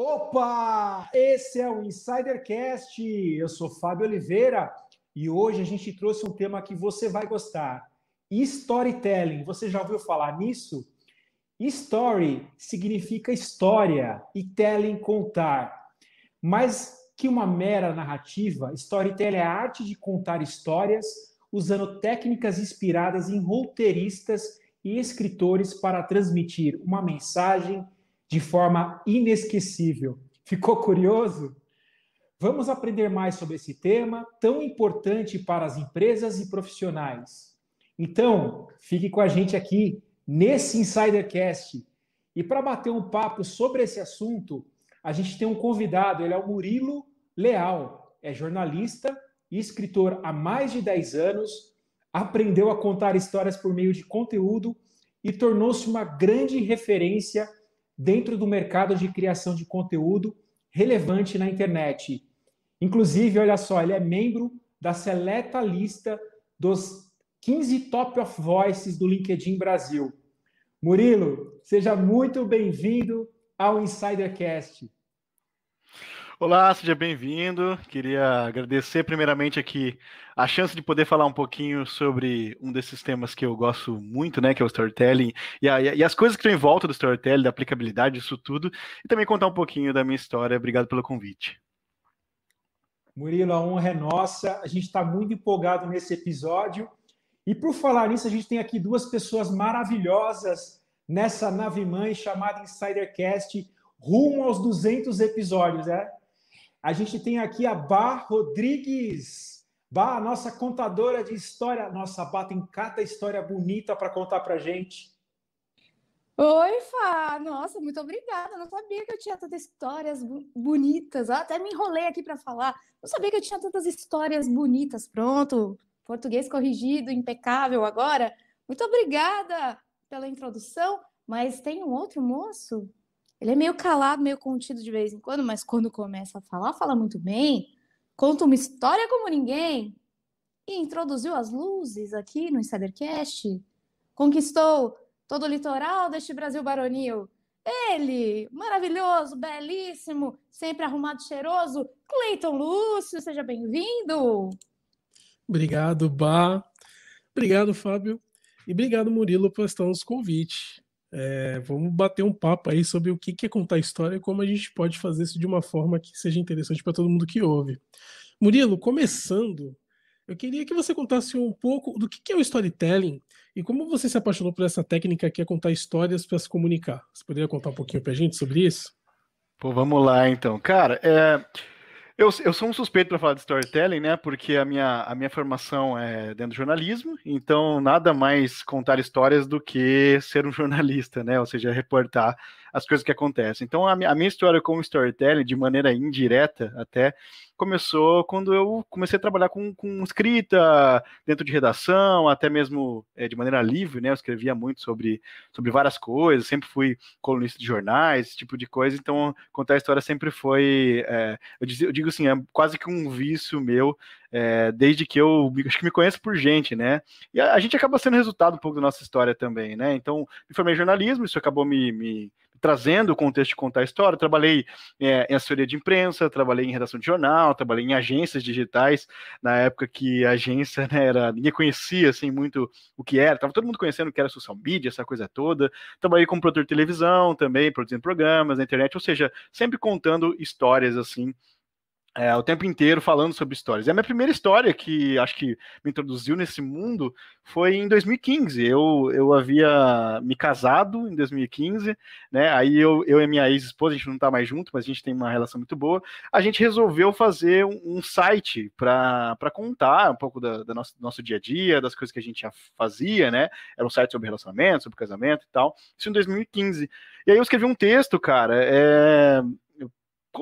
Opa! Esse é o Insidercast. Eu sou Fábio Oliveira e hoje a gente trouxe um tema que você vai gostar: storytelling. Você já ouviu falar nisso? Story significa história e telling contar. Mais que uma mera narrativa, storytelling é a arte de contar histórias usando técnicas inspiradas em roteiristas e escritores para transmitir uma mensagem de forma inesquecível. Ficou curioso? Vamos aprender mais sobre esse tema tão importante para as empresas e profissionais. Então, fique com a gente aqui nesse Insidercast. E para bater um papo sobre esse assunto, a gente tem um convidado, ele é o Murilo Leal, é jornalista e escritor há mais de 10 anos, aprendeu a contar histórias por meio de conteúdo e tornou-se uma grande referência dentro do mercado de criação de conteúdo relevante na internet. Inclusive, olha só, ele é membro da seleta lista dos 15 Top of Voices do LinkedIn Brasil. Murilo, seja muito bem-vindo ao Insidercast. Olá, seja bem-vindo. Queria agradecer primeiramente aqui a chance de poder falar um pouquinho sobre um desses temas que eu gosto muito, né, que é o storytelling e, a, e as coisas que estão em volta do storytelling, da aplicabilidade disso tudo, e também contar um pouquinho da minha história. Obrigado pelo convite. Murilo, a honra é nossa. A gente está muito empolgado nesse episódio. E por falar nisso, a gente tem aqui duas pessoas maravilhosas nessa nave mãe chamada Insidercast, rumo aos 200 episódios, né? A gente tem aqui a Bar Rodrigues. Bar, nossa contadora de história. Nossa, Bar tem cada história bonita para contar para gente. Oi, Fá! Nossa, muito obrigada. Eu não sabia que eu tinha tantas histórias bonitas. Eu ah, até me enrolei aqui para falar. Eu não sabia que eu tinha tantas histórias bonitas. Pronto, português corrigido, impecável agora. Muito obrigada pela introdução. Mas tem um outro moço ele é meio calado, meio contido de vez em quando, mas quando começa a falar, fala muito bem, conta uma história como ninguém e introduziu as luzes aqui no Insidercast. Conquistou todo o litoral deste Brasil baronil. Ele, maravilhoso, belíssimo, sempre arrumado, cheiroso, Cleiton Lúcio, seja bem-vindo. Obrigado, Bá. Obrigado, Fábio. E obrigado, Murilo, por estar nos convite. É, vamos bater um papo aí sobre o que é contar história e como a gente pode fazer isso de uma forma que seja interessante para todo mundo que ouve. Murilo, começando, eu queria que você contasse um pouco do que é o storytelling e como você se apaixonou por essa técnica que é contar histórias para se comunicar. Você poderia contar um pouquinho para a gente sobre isso? Pô, vamos lá então. Cara, é. Eu, eu sou um suspeito para falar de storytelling, né? Porque a minha, a minha formação é dentro do jornalismo, então nada mais contar histórias do que ser um jornalista, né? Ou seja, reportar as coisas que acontecem. Então, a, minha, a minha história como storytelling, de maneira indireta até, começou quando eu comecei a trabalhar com, com escrita dentro de redação, até mesmo é, de maneira livre, né? Eu escrevia muito sobre, sobre várias coisas, sempre fui colunista de jornais, esse tipo de coisa. Então, contar a história sempre foi, é, eu, digo assim, é quase que um vício meu é, desde que eu acho que me conheço por gente, né? E a, a, gente acaba sendo resultado um pouco da nossa história também, né? Então, me formei em jornalismo, isso acabou me, me trazendo o contexto de contar a história. Trabalhei é, em assessoria de imprensa, trabalhei em redação de jornal, trabalhei em agências digitais, na época que a agência né, era, ninguém conhecia assim, muito o que era, estava todo mundo conhecendo o que era social media, essa coisa toda. Trabalhei como produtor de televisão também, produzindo programas na internet, ou seja, sempre contando histórias assim é, o tempo inteiro falando sobre histórias. E a minha primeira história que acho que me introduziu nesse mundo foi em 2015. Eu, eu havia me casado em 2015, né? Aí eu, eu e minha ex-esposa, a gente não tá mais junto, mas a gente tem uma relação muito boa. A gente resolveu fazer um, um site para contar um pouco da, da nosso, do nosso dia a dia, das coisas que a gente já fazia, né? Era um site sobre relacionamento, sobre casamento e tal. Isso em 2015. E aí eu escrevi um texto, cara. É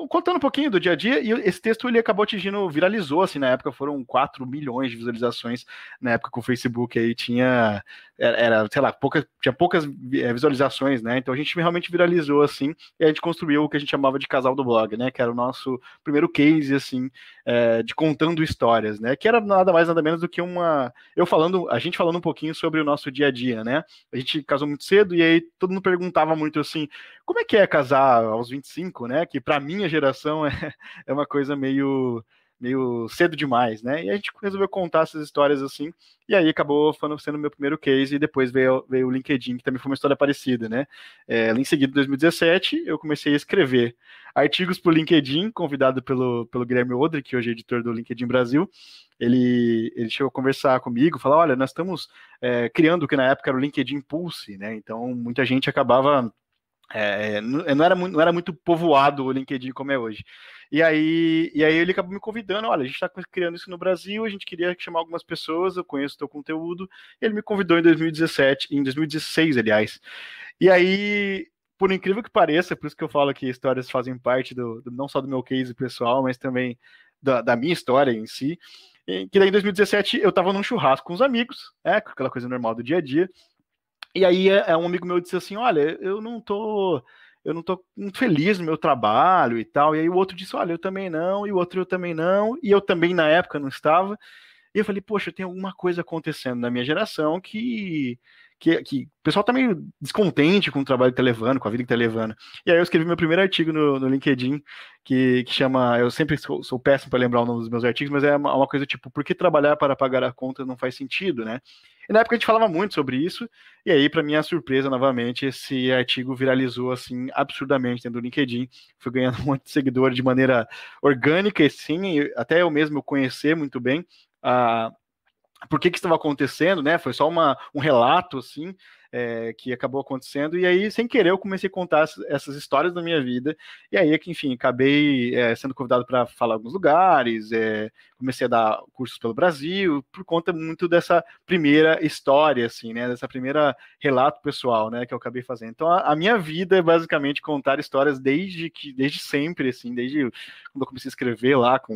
contando um pouquinho do dia a dia, e esse texto ele acabou atingindo, viralizou, assim, na época foram 4 milhões de visualizações, na época com o Facebook aí tinha, era, sei lá, pouca, tinha poucas eh, visualizações, né, então a gente realmente viralizou, assim, e a gente construiu o que a gente chamava de casal do blog, né, que era o nosso primeiro case, assim, é, de contando histórias, né, que era nada mais, nada menos do que uma, eu falando, a gente falando um pouquinho sobre o nosso dia a dia, né, a gente casou muito cedo, e aí todo mundo perguntava muito, assim, como é que é casar aos 25, né, que para mim minha geração é, é uma coisa meio meio cedo demais, né? E a gente resolveu contar essas histórias assim, e aí acabou sendo meu primeiro case, e depois veio, veio o LinkedIn, que também foi uma história parecida, né? É, em seguida, em 2017, eu comecei a escrever artigos para o LinkedIn, convidado pelo, pelo Guilherme Odri, que hoje é editor do LinkedIn Brasil, ele, ele chegou a conversar comigo, falar, olha, nós estamos é, criando o que na época era o LinkedIn Pulse, né? Então, muita gente acabava é, é, não, era muito, não era muito povoado o LinkedIn como é hoje. E aí, e aí ele acabou me convidando, olha, a gente está criando isso no Brasil, a gente queria chamar algumas pessoas, eu conheço o teu conteúdo. Ele me convidou em 2017, em 2016, aliás. E aí, por incrível que pareça, por isso que eu falo que histórias fazem parte do, do não só do meu case pessoal, mas também da, da minha história em si. que daí em 2017 eu estava num churrasco com os amigos, é, aquela coisa normal do dia a dia. E aí é, é, um amigo meu disse assim: Olha, eu não tô. Eu não tô muito feliz no meu trabalho e tal. E aí o outro disse: Olha, eu também não, e o outro eu também não, e eu também na época não estava. E eu falei, poxa, tem alguma coisa acontecendo na minha geração que que, que o pessoal tá meio descontente com o trabalho que tá levando, com a vida que tá levando. E aí eu escrevi meu primeiro artigo no, no LinkedIn, que, que chama. Eu sempre sou, sou péssimo para lembrar o nome dos meus artigos, mas é uma, uma coisa tipo: por que trabalhar para pagar a conta não faz sentido, né? E na época a gente falava muito sobre isso, e aí, para minha surpresa, novamente, esse artigo viralizou assim absurdamente dentro do LinkedIn. Fui ganhando um monte de seguidor de maneira orgânica, e sim, até eu mesmo conhecer muito bem a, por que, que estava acontecendo, né? Foi só uma, um relato assim é, que acabou acontecendo. E aí, sem querer, eu comecei a contar essas histórias da minha vida. E aí, é que enfim, acabei é, sendo convidado para falar em alguns lugares, é, comecei a dar cursos pelo Brasil, por conta muito dessa primeira história, assim, né? Dessa primeira relato pessoal, né? Que eu acabei fazendo. Então, a, a minha vida é basicamente contar histórias desde que, desde sempre, assim, desde quando eu comecei a escrever lá com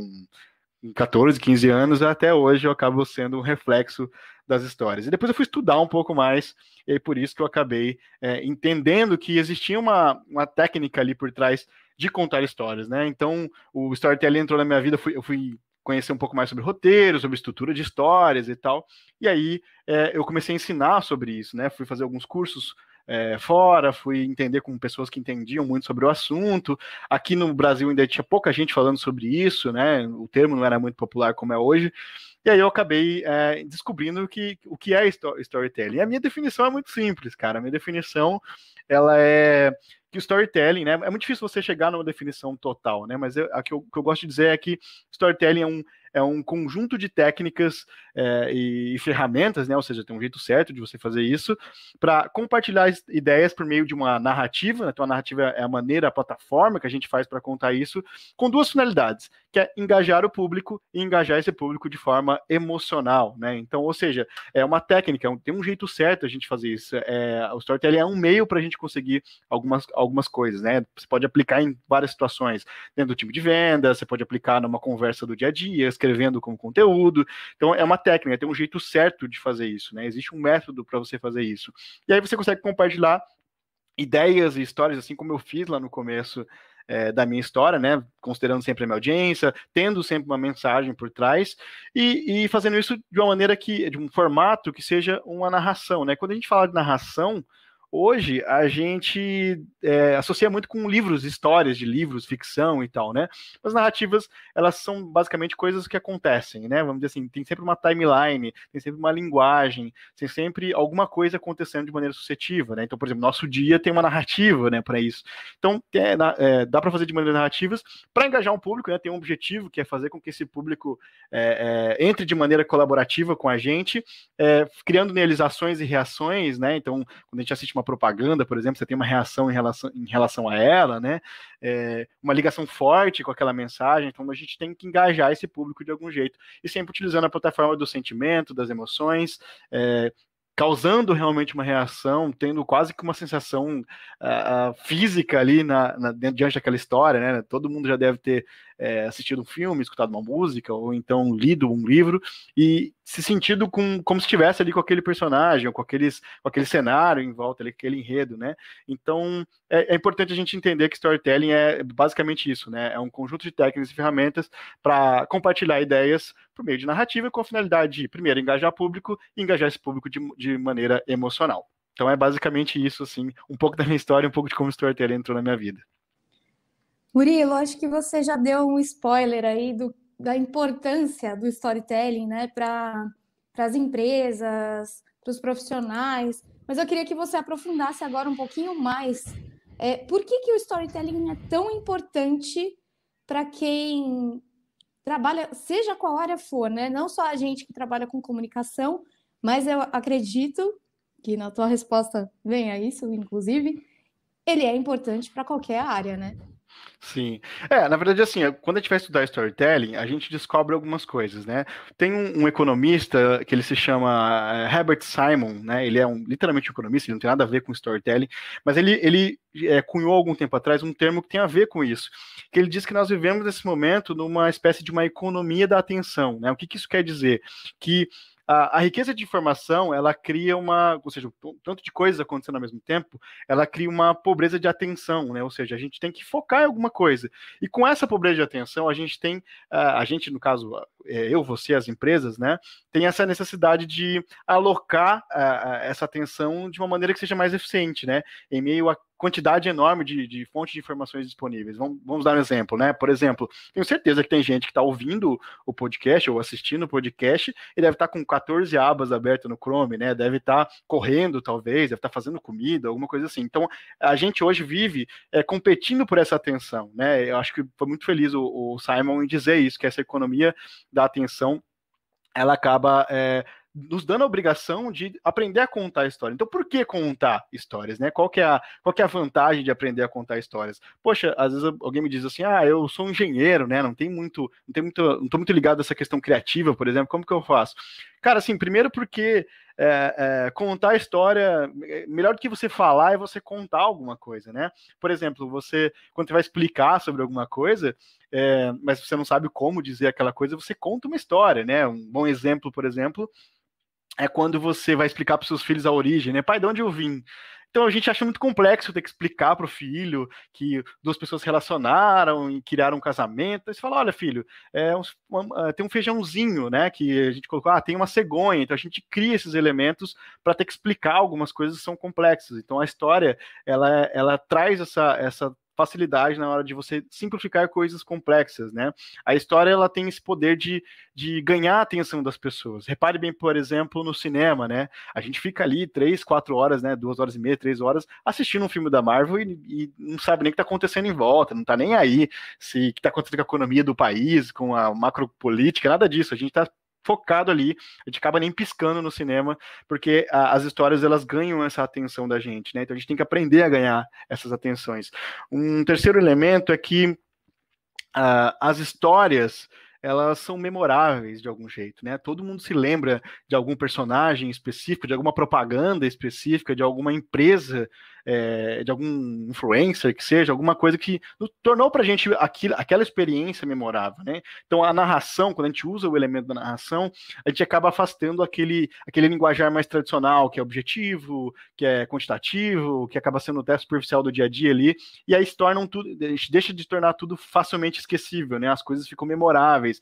em 14, 15 anos, até hoje eu acabo sendo um reflexo das histórias. E depois eu fui estudar um pouco mais, e por isso que eu acabei é, entendendo que existia uma, uma técnica ali por trás de contar histórias, né? Então, o storytelling entrou na minha vida, fui, eu fui conhecer um pouco mais sobre roteiro, sobre estrutura de histórias e tal. E aí é, eu comecei a ensinar sobre isso, né? Fui fazer alguns cursos é, fora, fui entender com pessoas que entendiam muito sobre o assunto. Aqui no Brasil ainda tinha pouca gente falando sobre isso, né? O termo não era muito popular como é hoje. E aí eu acabei é, descobrindo que, o que é storytelling. E a minha definição é muito simples, cara. A minha definição ela é que storytelling, né? É muito difícil você chegar numa definição total, né? Mas eu, a que eu, que eu gosto de dizer é que storytelling é um é um conjunto de técnicas é, e, e, ferramentas, né? Ou seja, tem um jeito certo de você fazer isso para compartilhar ideias por meio de uma narrativa. Né? Então, a narrativa é a maneira, a plataforma que a gente faz para contar isso, com duas finalidades que é engajar o público e engajar esse público de forma emocional, né? Então, ou seja, é uma técnica, é tem um jeito certo a gente fazer isso. É, o storytelling é um meio para a gente conseguir algumas, algumas coisas, né? Você pode aplicar em várias situações, dentro do time de venda, você pode aplicar numa conversa do dia a dia, escrevendo como conteúdo. Então, é uma técnica, tem um jeito certo de fazer isso, né? Existe um método para você fazer isso. E aí você consegue compartilhar ideias e histórias, assim como eu fiz lá no começo é, da minha história, né? Considerando sempre a minha audiência, tendo sempre uma mensagem por trás e, e fazendo isso de uma maneira que, de um formato que seja uma narração, né? Quando a gente fala de narração, hoje a gente é, associa muito com livros, histórias de livros, ficção e tal, né? As narrativas, elas são basicamente coisas que acontecem, né? Vamos dizer assim, tem sempre uma timeline, tem sempre uma linguagem, tem sempre alguma coisa acontecendo de maneira sucessiva, né? Então, por exemplo, nosso dia tem uma narrativa, né, para isso. Então, é, é, dá para fazer de maneira narrativas para engajar um público, né? Tem um objetivo que é fazer com que esse público é, é, entre de maneira colaborativa com a gente, é, criando neles ações e reações, né? Então, quando a gente assiste uma uma propaganda, por exemplo, você tem uma reação em relação, em relação a ela, né? É, uma ligação forte com aquela mensagem, então a gente tem que engajar esse público de algum jeito. E sempre utilizando a plataforma do sentimento, das emoções, é, causando realmente uma reação, tendo quase que uma sensação uh, física ali na, na, diante daquela história, né? Todo mundo já deve ter é, assistido um filme, escutado uma música, ou então lido um livro, e se sentido com, como se estivesse ali com aquele personagem, ou com, aqueles, com aquele cenário em volta, ali, aquele enredo, né? Então, é, é, importante a gente entender que storytelling é basicamente isso, né? É um conjunto de técnicas e ferramentas para compartilhar ideias por meio de narrativa com a finalidade de, primeiro, engajar público e engajar esse público de, de maneira emocional. Então é basicamente isso, assim, um pouco da minha história, um pouco de como o storytelling entrou na minha vida. Murilo, acho que você já deu um spoiler aí do, da importância do storytelling, né, para as empresas, para os profissionais, mas eu queria que você aprofundasse agora um pouquinho mais. É, por que, que o storytelling é tão importante para quem trabalha, seja qual área for, né? Não só a gente que trabalha com comunicação, mas eu acredito que na tua resposta venha isso, inclusive, ele é importante para qualquer área, né? Sim. É, na verdade, assim, quando a gente vai estudar storytelling, a gente descobre algumas coisas, né? Tem um, um economista que ele se chama eh, Herbert Simon, né? Ele é um, literalmente um economista, ele não tem nada a ver com storytelling, mas ele, ele é, cunhou algum tempo atrás um termo que tem a ver com isso. Que ele diz que nós vivemos nesse momento numa espécie de uma economia da atenção, né? O que, que isso quer dizer? Que a, a, riqueza de informação, ela cria uma, ou seja, tanto de coisas acontecendo ao mesmo tempo, ela cria uma pobreza de atenção, né? Ou seja, a gente tem que focar em alguma coisa. E com essa pobreza de atenção, a gente tem, a gente, no caso, é, eu, você, as empresas, né? Tem essa necessidade de alocar essa atenção de uma maneira que seja mais eficiente, né? Em meio a quantidade enorme de, de fontes de informações disponíveis. Vamos, vamos, dar um exemplo, né? Por exemplo, tenho certeza que tem gente que está ouvindo o podcast ou assistindo o podcast e deve estar tá com 14 abas abertas no Chrome, né? Deve estar tá correndo, talvez, deve estar tá fazendo comida, alguma coisa assim. Então, a gente hoje vive é, competindo por essa atenção, né? Eu acho que foi muito feliz o, o Simon em dizer isso, que essa economia da atenção ela acaba é, nos dando a obrigação de aprender a contar histórias. história. Então, por que contar histórias, né? Qual que é a, qual que é a vantagem de aprender a contar histórias? Poxa, às vezes alguém me diz assim, ah, eu sou um engenheiro, né? Não tem muito, não tem muito, não estou muito ligado a essa questão criativa, por exemplo. Como que eu faço? Cara, assim, primeiro porque é, é, contar história, é, melhor do que você falar é você contar alguma coisa, né? Por exemplo, você, quando você vai explicar sobre alguma coisa, é, mas você não sabe como dizer aquela coisa, você conta uma história, né? Um bom exemplo, por exemplo, é quando você vai explicar para seus filhos a origem, né? Pai, de onde eu vim? Então a gente acha muito complexo ter que explicar para o filho que duas pessoas se relacionaram e criaram um casamento. Aí você fala: olha, filho, é um, uma, é, tem um feijãozinho, né? Que a gente colocou, ah, tem uma cegonha. Então a gente cria esses elementos para ter que explicar algumas coisas que são complexas. Então a história ela, ela traz essa, essa facilidade na hora de você simplificar coisas complexas, né? A história ela tem esse poder de, de ganhar a atenção das pessoas. Repare bem, por exemplo, no cinema, né? A gente fica ali três, quatro horas, né? Duas horas e meia, três horas, assistindo um filme da Marvel e, e não sabe nem o que está acontecendo em volta, não está nem aí se que está acontecendo com a economia do país, com a macropolítica, nada disso. A gente está focado ali, a gente acaba nem piscando no cinema, porque a, as histórias elas ganham essa atenção da gente, né? Então a gente tem que aprender a ganhar essas atenções. Um terceiro elemento é que uh, as histórias elas são memoráveis de algum jeito, né? Todo mundo se lembra de algum personagem específico, de alguma propaganda específica, de alguma empresa é, de algum influencer que seja, alguma coisa que tornou para a gente aquilo, aquela experiência memorável, né? Então a narração, quando a gente usa o elemento da narração, a gente acaba afastando aquele, aquele linguajar mais tradicional, que é objetivo, que é quantitativo, que acaba sendo até superficial do dia a dia ali, e aí se tornam tudo, deixa de tornar tudo facilmente esquecível, né? As coisas ficam memoráveis,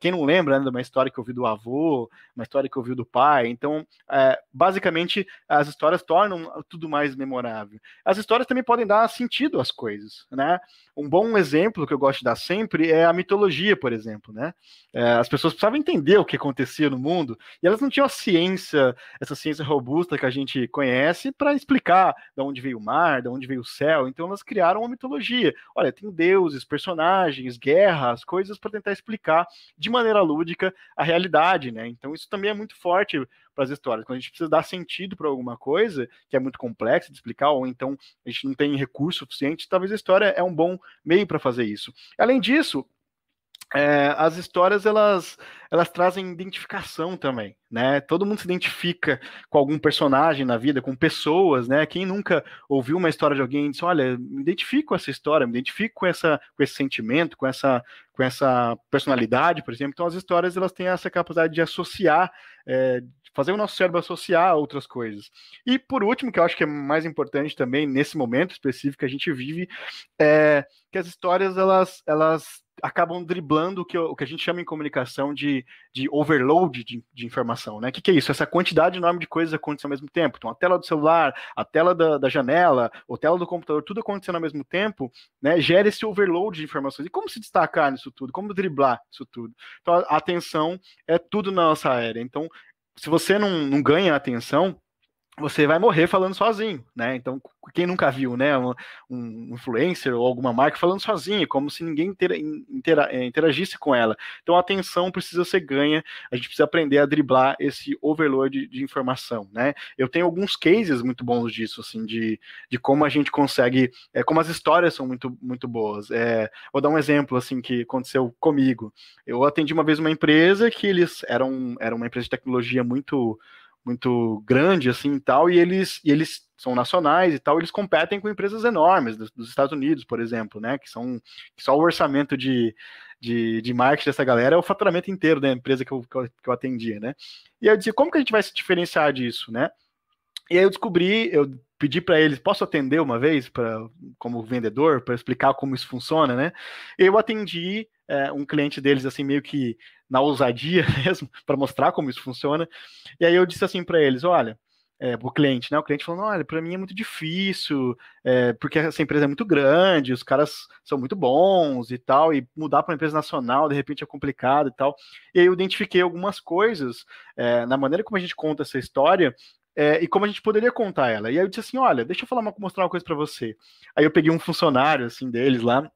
quem não lembra né, de uma história que ouviu do avô, uma história que ouviu do pai. Então, é, basicamente, as histórias tornam tudo mais memorável. As histórias também podem dar sentido às coisas, né? Um bom exemplo que eu gosto de dar sempre é a mitologia, por exemplo, né? É, as pessoas precisavam entender o que acontecia no mundo e elas não tinham a ciência, essa ciência robusta que a gente conhece, para explicar de onde veio o mar, de onde veio o céu. Então, elas criaram uma mitologia. Olha, tem deuses, personagens, guerras, coisas para tentar explicar de maneira lúdica a realidade, né? Então isso também é muito forte para as histórias. Quando a gente precisa dar sentido para alguma coisa, que é muito complexa de explicar, ou então a gente não tem recurso suficiente, talvez a história é um bom meio para fazer isso. Além disso, é, as histórias elas elas trazem identificação também, né? Todo mundo se identifica com algum personagem na vida, com pessoas, né? Quem nunca ouviu uma história de alguém e disse, olha, me identifico com essa história, me identifico com essa com esse sentimento, com essa com essa personalidade, por exemplo. Então as histórias elas têm essa capacidade de associar é, fazer o nosso cérebro associar a outras coisas. E por último, que eu acho que é mais importante também nesse momento específico que a gente vive, é que as histórias elas elas acabam driblando o que, o que a gente chama em comunicação de, de overload de, de informação, né? O que, que, é isso? Essa quantidade enorme de coisas acontecendo ao mesmo tempo. Então, a tela do celular, a tela da, da janela, a tela do computador, tudo acontecendo ao mesmo tempo, né? Gera esse overload de informações. E como se destacar nisso tudo? Como driblar isso tudo? Então, a atenção é tudo na nossa área. Então, se você não, não ganha atenção, você vai morrer falando sozinho, né? Então, quem nunca viu, né, um, um influencer ou alguma marca falando sozinho, como se ninguém intera intera eh, interagisse com ela. Então, a atenção precisa ser ganha, a gente precisa aprender a driblar esse overload de, informação, né? Eu tenho alguns cases muito bons disso, assim, de, de como a gente consegue, é, como as histórias são muito, muito boas. É, vou dar um exemplo, assim, que aconteceu comigo. Eu atendi uma vez uma empresa que eles eram, era uma empresa de tecnologia muito muito grande assim e tal, e eles, e eles são nacionais e tal, eles competem com empresas enormes dos, dos Estados Unidos, por exemplo, né? Que são que só o orçamento de, de, de marketing dessa galera é o faturamento inteiro da empresa que eu, que eu, que eu atendia, né? E eu disse como que a gente vai se diferenciar disso, né? E aí eu descobri, eu pedi para eles, posso atender uma vez pra, como vendedor para explicar como isso funciona, né? Eu atendi é, um cliente deles assim meio que na ousadia mesmo para mostrar como isso funciona. E aí eu disse assim para eles, olha, é, o cliente, né? O cliente falou olha, para mim é muito difícil, é, porque essa empresa é muito grande, os caras são muito bons e tal, e mudar para uma empresa nacional de repente é complicado e tal. E eu identifiquei algumas coisas é, na maneira como a gente conta essa história é, e como a gente poderia contar ela. E aí eu disse assim: olha, deixa eu falar uma, mostrar uma coisa para você. Aí eu peguei um funcionário assim deles lá,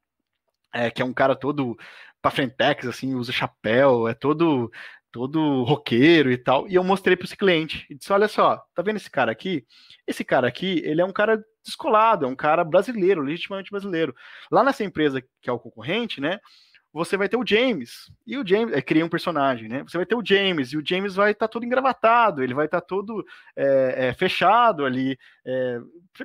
é, que é um cara todo pra frentex, assim, usa chapéu, é todo todo roqueiro e tal. E eu mostrei para esse cliente e disse: olha só, tá vendo esse cara aqui? Esse cara aqui, ele é um cara descolado, é um cara brasileiro, legitimamente brasileiro. Lá nessa empresa que é o concorrente, né? você vai ter o James. E o James. É, cria um personagem, né? Você vai ter o James, e o James vai estar tá todo engravatado, ele vai estar tá todo é, é, fechado ali. É,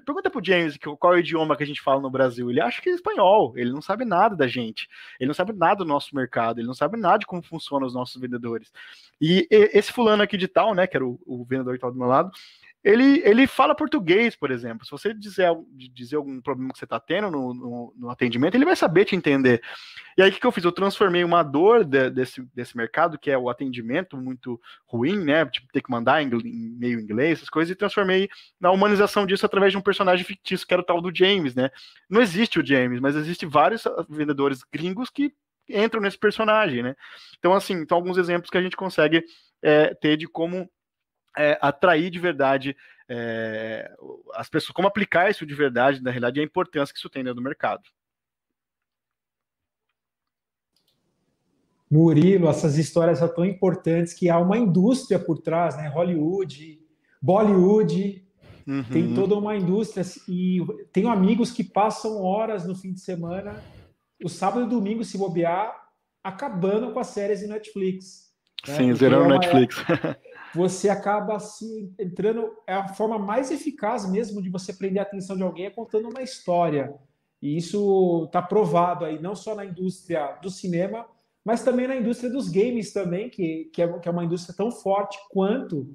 pergunta o James qual é o idioma que a gente fala no Brasil. Ele acha que é espanhol, ele não sabe nada da gente, ele não sabe nada do nosso mercado, ele não sabe nada de como funcionam os nossos vendedores. E, e esse fulano aqui de tal, né? Que era o, o vendedor de tal do meu lado ele, ele fala português, por exemplo. Se você dizer, dizer algum problema que você está tendo no, no, no, atendimento, ele vai saber te entender. E aí, o que, eu fiz? Eu transformei uma dor de, desse, desse mercado, que é o atendimento muito ruim, né? Tipo, ter que mandar em meio inglês, essas coisas, e transformei na humanização disso através de um personagem fictício, que era o tal do James, né? Não existe o James, mas existe vários ah, vendedores gringos que entram nesse personagem, né? Então, assim, são então, alguns exemplos que a gente consegue é, ter de como é, atrair de verdade é, as pessoas, como aplicar isso de verdade, na realidade, e a importância que isso tem dentro do mercado. Murilo, essas histórias são tão importantes que há uma indústria por trás, né? Hollywood, Bollywood, uhum. tem toda uma indústria. E tenho amigos que passam horas no fim de semana, o sábado e domingo, se bobear, acabando com as séries de Netflix. Né? Sim, zerando é Netflix. Época... você acaba se assim, entrando. É a forma mais eficaz mesmo de você prender a atenção de alguém é contando uma história. E isso está provado aí, não só na indústria do cinema, mas também na indústria dos games também, que, que, é, que é uma indústria tão forte quanto.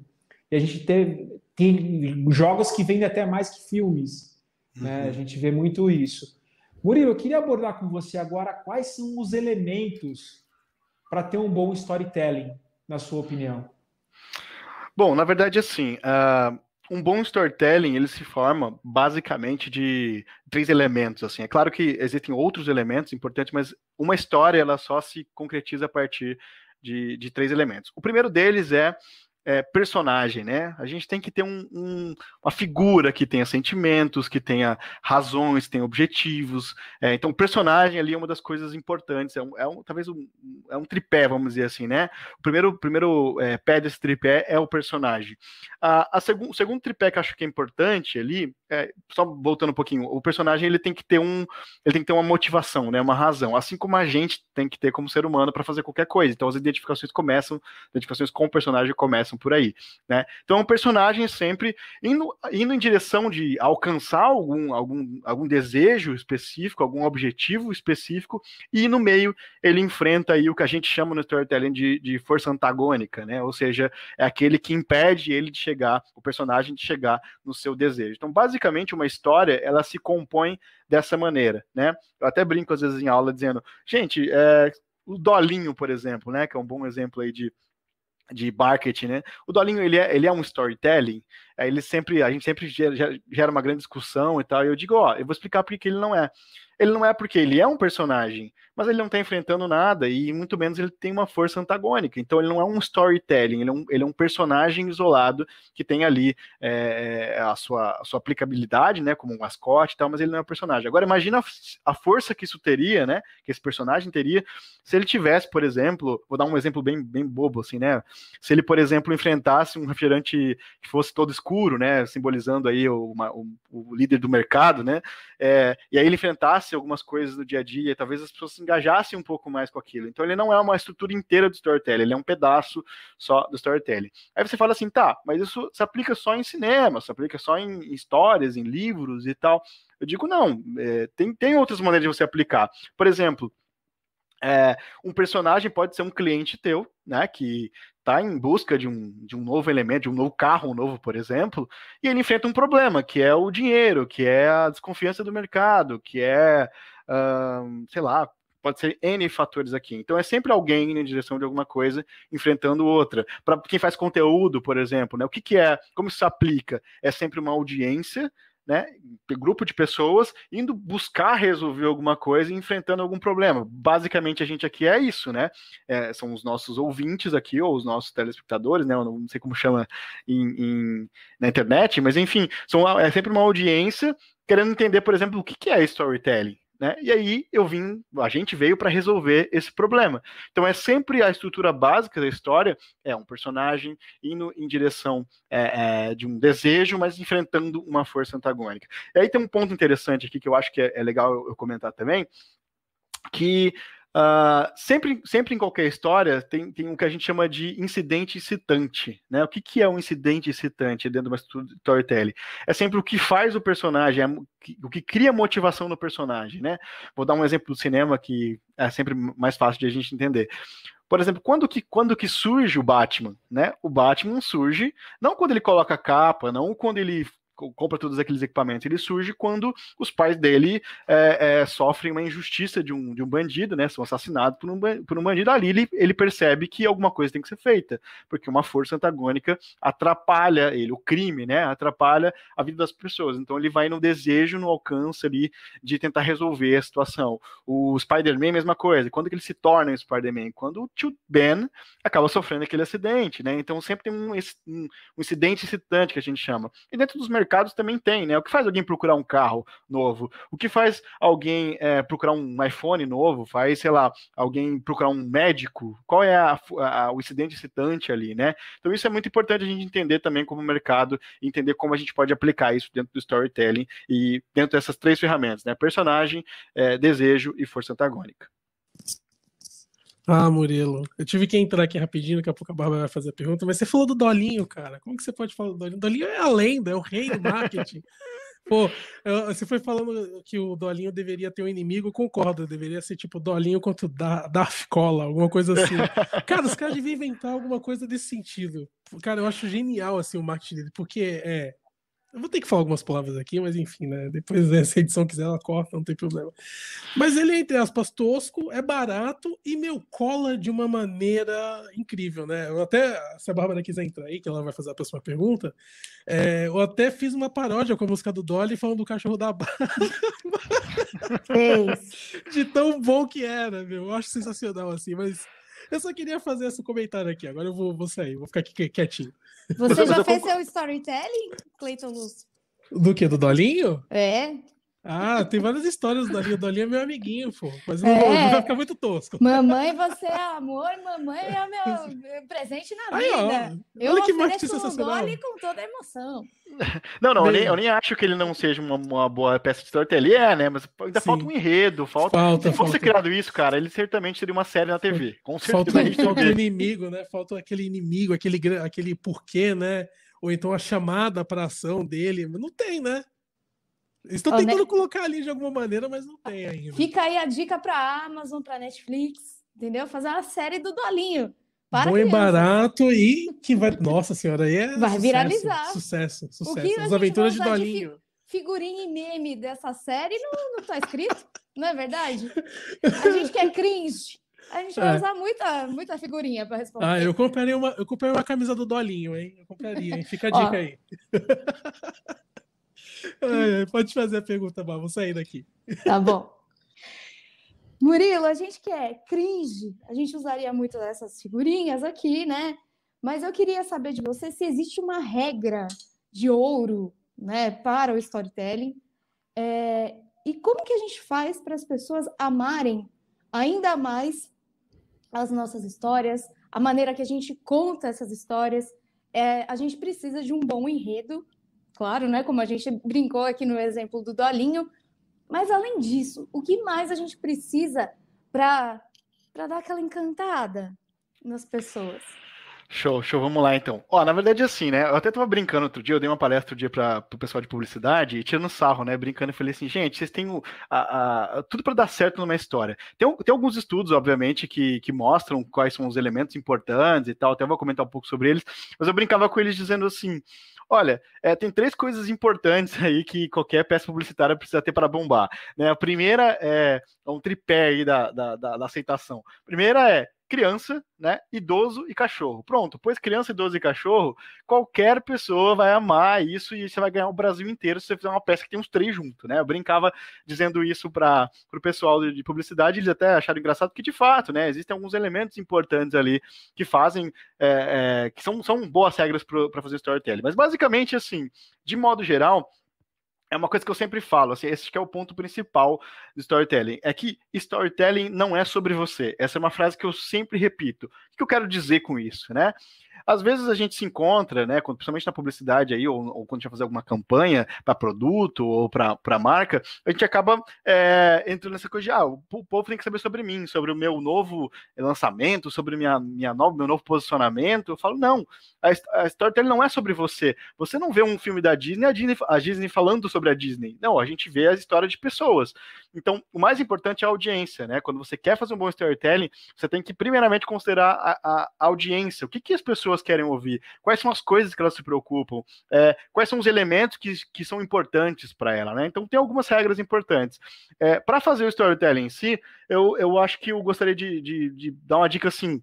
E a gente tem, tem jogos que vendem até mais que filmes. Né? Uhum. A gente vê muito isso. Murilo, eu queria abordar com você agora quais são os elementos para ter um bom storytelling, na sua opinião. Bom, na verdade, assim, uh, um bom storytelling ele se forma basicamente de três elementos. Assim, é claro que existem outros elementos importantes, mas uma história ela só se concretiza a partir de, de três elementos. O primeiro deles é é, personagem, né? A gente tem que ter um, um, uma figura que tenha sentimentos, que tenha razões, que tenha objetivos. É, então, personagem ali é uma das coisas importantes. É, um, é um, talvez um, é um tripé, vamos dizer assim, né? O primeiro, primeiro é, pé desse tripé é o personagem. A, a o segundo tripé que eu acho que é importante ali é, só voltando um pouquinho, o personagem ele tem que ter um, ele tem que ter uma motivação, né, uma razão, assim como a gente tem que ter como ser humano para fazer qualquer coisa. Então as identificações começam, identificações com o personagem começam por aí, né? Então o é personagem sempre indo, indo em direção de alcançar algum, algum, algum desejo específico, algum objetivo específico, e no meio ele enfrenta aí o que a gente chama no storytelling de, de força antagônica, né? Ou seja, é aquele que impede ele de chegar, o personagem de chegar no seu desejo. Então basicamente basicamente uma história, ela se compõe dessa maneira, né? Eu até brinco às vezes em aula dizendo, gente, é, o Dolinho, por exemplo, né, que é um bom exemplo aí de, de marketing, né? O Dolinho, ele é, ele é um storytelling, Aí ele sempre, a gente sempre gera, gera uma grande discussão e tal. E eu digo, ó, eu vou explicar por que ele não é. Ele não é porque ele é um personagem, mas ele não está enfrentando nada e muito menos ele tem uma força antagônica. Então ele não é um storytelling, ele é um, ele é um personagem isolado que tem ali é, é a, sua, a sua aplicabilidade, né, como um mascote e tal, mas ele não é um personagem. Agora imagina a, a força que isso teria, né, que esse personagem teria, se ele tivesse, por exemplo, vou dar um exemplo bem, bem bobo assim, né, se ele, por exemplo, enfrentasse um refrigerante que fosse todo escuro escuro, né, simbolizando aí o, uma, o, o líder do mercado, né, é, e aí ele enfrentasse algumas coisas no dia a dia, talvez as pessoas se engajassem um pouco mais com aquilo. Então ele não é uma estrutura inteira do storytelling, ele é um pedaço só do storytelling. Aí você fala assim, tá, mas isso se aplica só em cinema, se aplica só em histórias, em livros e tal. Eu digo, não, é, tem, tem outras maneiras de você aplicar. Por exemplo, é, um personagem pode ser um cliente teu, né? Que está em busca de um, de um novo elemento, de um novo carro um novo, por exemplo, e ele enfrenta um problema, que é o dinheiro, que é a desconfiança do mercado, que é, uh, sei lá, pode ser N fatores aqui. Então é sempre alguém em direção de alguma coisa enfrentando outra. Para quem faz conteúdo, por exemplo, né? O que, que é, como isso se aplica? É sempre uma audiência né, grupo de pessoas indo buscar resolver alguma coisa e enfrentando algum problema. Basicamente, a gente aqui é isso, né? É, são os nossos ouvintes aqui, ou os nossos telespectadores, né? Eu não sei como chama em, em, na internet, mas enfim, são, é sempre uma audiência querendo entender, por exemplo, o que, que é storytelling. Né? E aí eu vim, a gente veio para resolver esse problema. Então é sempre a estrutura básica da história é um personagem indo em direção é, é, de um desejo, mas enfrentando uma força antagônica. E aí tem um ponto interessante aqui que eu acho que é, é legal eu comentar também, que Uh, sempre, sempre em qualquer história tem, tem o que a gente chama de incidente excitante. Né? O que, que é um incidente excitante dentro de uma storytelling? É sempre o que faz o personagem, é o que cria motivação no personagem. Né? Vou dar um exemplo do cinema que é sempre mais fácil de a gente entender. Por exemplo, quando que, quando que surge o Batman? Né? O Batman surge não quando ele coloca a capa, não quando ele compra todos aqueles equipamentos. Ele surge quando os pais dele é, é, sofrem uma injustiça de um, de um bandido, né? São assassinados por um, por um bandido. Ali ele, ele percebe que alguma coisa tem que ser feita, porque uma força antagônica atrapalha ele, o crime, né? Atrapalha a vida das pessoas. Então ele vai no desejo, no alcance ali de tentar resolver a situação. O Spider-Man, mesma coisa. Quando que ele se torna um Spider-Man? Quando o tio Ben acaba sofrendo aquele acidente, né? Então sempre tem um, um, um incidente excitante que a gente chama. E dentro dos mercados mercados também tem, né? O que faz alguém procurar um carro novo? O que faz alguém é, procurar um iPhone novo? Faz, sei lá, alguém procurar um médico? Qual é a, a, o incidente excitante ali, né? Então isso é muito importante a gente entender também como mercado, entender como a gente pode aplicar isso dentro do storytelling e dentro dessas três ferramentas, né? Personagem, é, desejo e força antagônica. Ah, Murilo, eu tive que entrar aqui rapidinho, daqui a pouco a Bárbara vai fazer a pergunta, mas você falou do Dolinho, cara. Como que você pode falar do Dolinho? Dolinho é a lenda, é o rei do marketing. Pô, você foi falando que o Dolinho deveria ter um inimigo, concordo, deveria ser tipo Dolinho contra o da Darth Cola, alguma coisa assim. cara, os caras deviam inventar alguma coisa desse sentido. Cara, eu acho genial assim o marketing dele, porque é eu vou ter que falar algumas palavras aqui, mas enfim, né? Depois, né, se a edição quiser, ela corta, não tem problema. Mas ele é, entre aspas, tosco, é barato e meu cola de uma maneira incrível, né? Eu até, se a Bárbara quiser entrar aí, que ela vai fazer a próxima pergunta, é, eu até fiz uma paródia com a música do Dolly falando do cachorro da Bárbara. de tão bom que era, meu. Eu acho sensacional, assim, mas eu só queria fazer esse comentário aqui. Agora eu vou, vou sair, vou ficar aqui quietinho. Você já fez seu storytelling, Cleiton Luz? Do que? Do Dolinho? É. Ah, tem várias histórias do Dolinho. O é meu amiguinho, pô. Mas é. não vai ficar muito tosco. Mamãe, você é amor, mamãe é meu presente na Aí, vida. Ó, eu olha que marketing sensacional. Doli com toda a emoção. Não, não, eu, nem, eu nem, acho que ele não seja uma, uma boa peça de storytelling. Ele é, né? Mas ainda Sim. falta um enredo. Falta, falta se fosse falta. criado isso, cara, ele certamente seria uma série na TV. Com certeza. Falta, falta o inimigo, né? Falta aquele inimigo, aquele, aquele porquê, né? Ou então a chamada para ação dele. Não tem, né? Estou tentando Net... colocar ali de alguma maneira, mas não tem ainda. Fica aí a dica para Amazon, para Netflix, entendeu? Fazer uma série do Dolinho. Para Bom e barato e que vai. Nossa senhora, aí é. Vai sucesso, viralizar. Sucesso, sucesso. As aventuras de Dolinho. De fi... Figurinha e meme dessa série não, não tá escrito, não é verdade? A gente quer cringe. A gente vai é. usar muita, muita figurinha para responder. Ah, eu comprei uma, eu comprei uma camisa do Dolinho, hein? Eu compraria, hein? Fica a dica aí. pode fazer a pergunta, Mar, vou sair daqui. Tá bom. Murilo, a gente que é cringe, a gente usaria muito dessas figurinhas aqui, né? Mas eu queria saber de você se existe uma regra de ouro né, para o storytelling. É, e como que a gente faz para as pessoas amarem ainda mais as nossas histórias, a maneira que a gente conta essas histórias? É, a gente precisa de um bom enredo, claro, né? Como a gente brincou aqui no exemplo do Dolinho. Mas além disso, o que mais a gente precisa para dar aquela encantada nas pessoas? Show, show, vamos lá então. Ó, na verdade é assim, né? Eu até tava brincando outro dia, eu dei uma palestra outro dia para o pessoal de publicidade, e tirando sarro, né? Brincando, e falei assim, gente, vocês têm o, a, a, tudo para dar certo numa história. Tem, tem alguns estudos, obviamente, que, que mostram quais são os elementos importantes e tal, até vou comentar um pouco sobre eles, mas eu brincava com eles dizendo assim: Olha, é, tem três coisas importantes aí que qualquer peça publicitária precisa ter para bombar. Né? A primeira é, é, um tripé aí da, da, da, da aceitação. A primeira é criança, né, idoso e cachorro. Pronto, pois criança, idoso e cachorro, qualquer pessoa vai amar isso e você vai ganhar o Brasil inteiro se você fizer uma peça que tem uns três juntos, né? Eu brincava dizendo isso para o pessoal de, de, publicidade, eles até acharam engraçado que de fato, né, existem alguns elementos importantes ali que fazem, é, é, que são, são boas regras para fazer storytelling. Mas basicamente, assim, de modo geral, é uma coisa que eu sempre falo, assim, esse que é o ponto principal do storytelling, é que storytelling não é sobre você. Essa é uma frase que eu sempre repito. O que eu quero dizer com isso, né? Às vezes a gente se encontra, né, quando, principalmente na publicidade aí, ou, ou quando a gente vai fazer alguma campanha para produto ou para marca, a gente acaba é, entrando nessa coisa de, ah, o povo tem que saber sobre mim, sobre o meu novo lançamento, sobre minha, minha nova, meu novo posicionamento. Eu falo, não, a, a storytelling não é sobre você. Você não vê um filme da Disney, a Disney, a Disney falando sobre a Disney. Não, a gente vê a história de pessoas. Então, o mais importante é a audiência, né? Quando você quer fazer um bom storytelling, você tem que primeiramente considerar a, a audiência. O que, que as pessoas pessoas querem ouvir, quais são as coisas que elas se preocupam, é, quais são os elementos que, que são importantes para ela, né? Então tem algumas regras importantes. É, para fazer o storytelling em si, eu, eu acho que eu gostaria de, de, de dar uma dica assim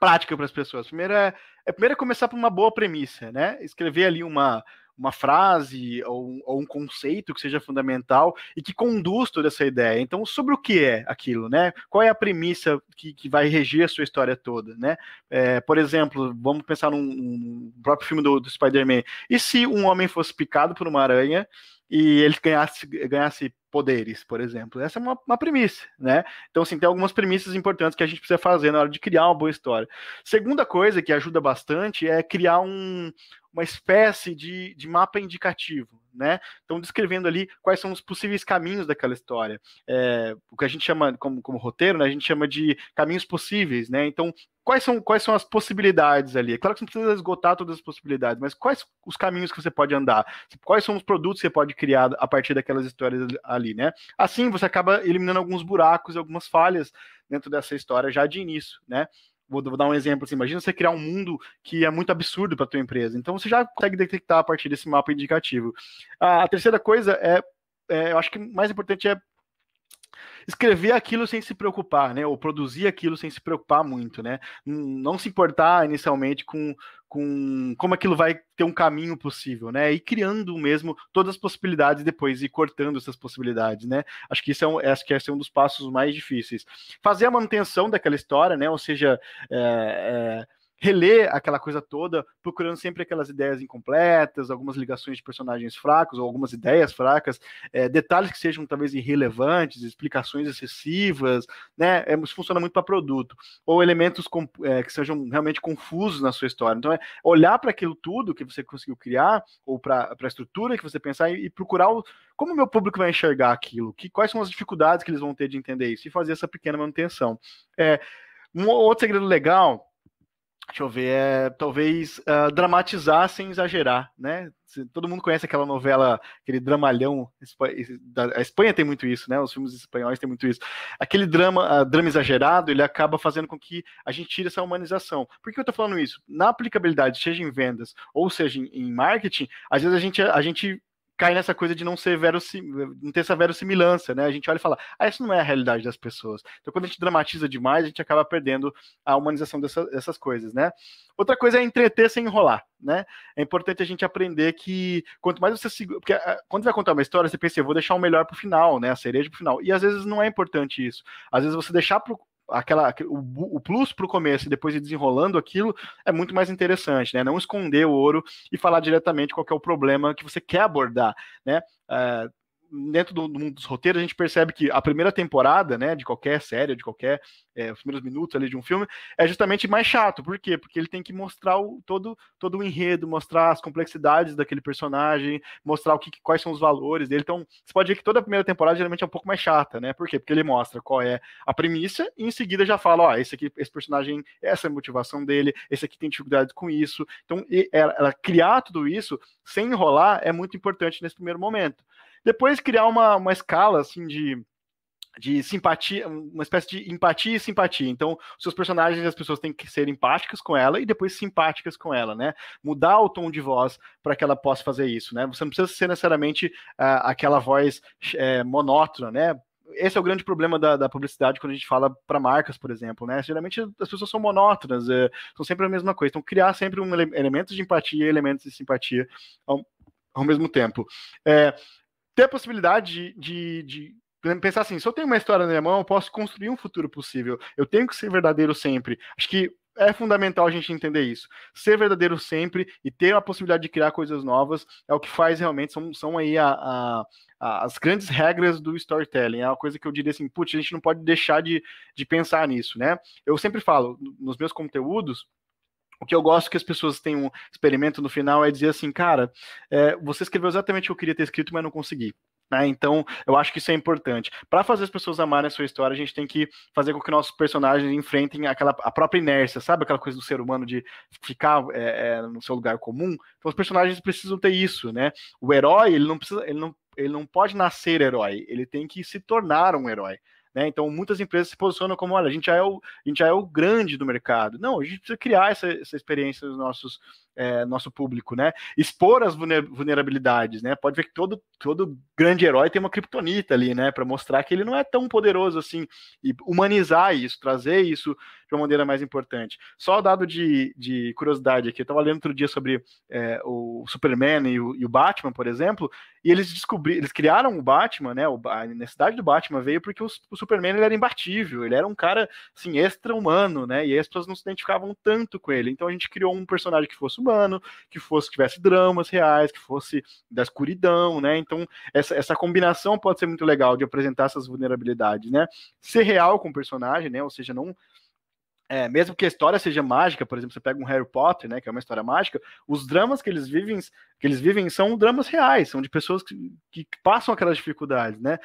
prática para as pessoas. Primeiro é, é primeiro é começar por uma boa premissa, né? Escrever ali uma uma frase ou, ou, um conceito que seja fundamental e que conduz toda essa ideia. Então, sobre o que é aquilo, né? Qual é a premissa que, que vai reger a sua história toda, né? É, por exemplo, vamos pensar num, num próprio filme do, do Spider-Man. E se um homem fosse picado por uma aranha e ele ganhasse, ganhasse poderes, por exemplo. Essa é uma, uma premissa, né? Então, assim, tem algumas premissas importantes que a gente precisa fazer na hora de criar uma boa história. Segunda coisa que ajuda bastante é criar um, uma espécie de, de mapa indicativo, né? Então, descrevendo ali quais são os possíveis caminhos daquela história. É, o que a gente chama, como, como roteiro, né, a gente chama de caminhos possíveis, né? Então, quais são, quais são as possibilidades ali? É claro que você não precisa esgotar todas as possibilidades, mas quais os caminhos que você pode andar? Quais são os produtos que você pode criar a partir daquelas histórias ali? ali, né? Assim você acaba eliminando alguns buracos e algumas falhas dentro dessa história já de início, né? Vou, vou dar um exemplo assim, imagina você criar um mundo que é muito absurdo para tua empresa. Então você já consegue detectar a partir desse mapa indicativo. A, a terceira coisa é, é, eu acho que mais importante é escrever aquilo sem se preocupar, né? Ou produzir aquilo sem se preocupar muito, né? Não se importar inicialmente com, com como aquilo vai ter um caminho possível, né? E criando mesmo todas as possibilidades depois e cortando essas possibilidades, né? Acho que isso é um, acho que esse é um dos passos mais difíceis. Fazer a manutenção daquela história, né? Ou seja, é, é reler aquela coisa toda, procurando sempre aquelas ideias incompletas, algumas ligações de personagens fracos, ou algumas ideias fracas, é, detalhes que sejam talvez irrelevantes, explicações excessivas, né? É, isso funciona muito para produto. Ou elementos com, é, que sejam realmente confusos na sua história. Então, é olhar para aquilo tudo que você conseguiu criar, ou para a estrutura que você pensar, e, e procurar o, como o meu público vai enxergar aquilo, que, quais são as dificuldades que eles vão ter de entender isso, e fazer essa pequena manutenção. É, um outro segredo legal deixa eu ver, é, talvez uh, dramatizar sem exagerar, né? Todo mundo conhece aquela novela, aquele dramalhão. A Espanha tem muito isso, né? Os filmes espanhóis têm muito isso. Aquele drama, uh, drama exagerado, ele acaba fazendo com que a gente tire essa humanização. Por que eu tô falando isso? Na aplicabilidade, seja em vendas ou seja em, em marketing, às vezes a gente, a gente cai nessa coisa de não ser verossimil... não ter essa verossimilhança, né? A gente olha e fala, ah, isso não é a realidade das pessoas. Então, quando a gente dramatiza demais, a gente acaba perdendo a humanização dessa, dessas coisas, né? Outra coisa é entreter sem enrolar, né? É importante a gente aprender que quanto mais você segura, porque ah, quando vai contar uma história, você pensa, eu vou deixar o melhor pro final, né? A cereja pro final. E às vezes não é importante isso. Às vezes você deixar pro aquela o, o plus para o começo e depois ir desenrolando aquilo é muito mais interessante, né? Não esconder o ouro e falar diretamente qual é o problema que você quer abordar, né? Uh, dentro do, do, mundo dos roteiros, a gente percebe que a primeira temporada, né, de qualquer série, de qualquer é, os primeiros minutos ali de um filme, é justamente mais chato. Por quê? Porque ele tem que mostrar o, todo, todo o enredo, mostrar as complexidades daquele personagem, mostrar o que, quais são os valores dele. Então, você pode ver que toda a primeira temporada geralmente é um pouco mais chata, né? Por quê? Porque ele mostra qual é a premissa e em seguida já fala, ó, esse aqui, esse personagem, essa é a motivação dele, esse aqui tem dificuldade com isso. Então, ela, ela criar tudo isso sem enrolar é muito importante nesse primeiro momento. Depois criar uma, uma escala assim de de simpatia, uma espécie de empatia e simpatia. Então, seus personagens, as pessoas têm que ser empáticas com ela e depois simpáticas com ela, né? Mudar o tom de voz para que ela possa fazer isso, né? Você não precisa ser necessariamente uh, aquela voz é, monótona, né? esse é o grande problema da, da publicidade quando a gente fala para marcas, por exemplo, né? Geralmente as pessoas são monótonas, é, são sempre a mesma coisa. Então, criar sempre um ele elementos de empatia e elementos de simpatia ao, ao mesmo tempo. É, ter a possibilidade de, de, de pensar assim, se eu tenho uma história na minha mão, eu posso construir um futuro possível. Eu tenho que ser verdadeiro sempre. Acho que é fundamental a gente entender isso. Ser verdadeiro sempre e ter a possibilidade de criar coisas novas é o que faz realmente, são, são aí a, a, a, as grandes regras do storytelling. É uma coisa que eu diria assim, putz, a gente não pode deixar de, de pensar nisso, né? Eu sempre falo, nos meus conteúdos, o que eu gosto que as pessoas têm um experimento no final é dizer assim, cara, é, você escreveu exatamente o que eu queria ter escrito, mas não consegui. Né? Então, eu acho que isso é importante. Para fazer as pessoas amarem a sua história, a gente tem que fazer com que nossos personagens enfrentem aquela, a própria inércia, sabe? Aquela coisa do ser humano de ficar é, é, no seu lugar comum. Então, os personagens precisam ter isso, né? O herói, ele não precisa, ele não, ele não pode nascer herói, ele tem que se tornar um herói. Né? Então, muitas empresas se posicionam como: olha, a gente já é o, a gente já é o grande do mercado. Não, a gente precisa criar essa, essa experiência dos nossos é, nosso público, né? Expor as vulnerabilidades, né? Pode ver que todo, todo grande herói tem uma criptonita ali, né? Para mostrar que ele não é tão poderoso assim. E humanizar isso, trazer isso de uma maneira mais importante. Só dado de, de curiosidade aqui. Eu estava lendo outro dia sobre é, o Superman e o, e o, Batman, por exemplo, e eles descobriram, eles criaram o Batman, né? a necessidade do Batman veio porque o, o Superman ele era imbatível, ele era um cara assim, extra-humano, né? E as pessoas não se identificavam tanto com ele. Então a gente criou um personagem que fosse humano, que fosse que tivesse dramas reais, que fosse da escuridão, né? Então, essa, essa combinação pode ser muito legal de apresentar essas vulnerabilidades, né? Ser real com o personagem, né? Ou seja, não é, mesmo que a história seja mágica, por exemplo, você pega um Harry Potter, né, que é uma história mágica, os dramas que eles vivem, que eles vivem são dramas reais, são de pessoas que, que passam aquelas dificuldades, né?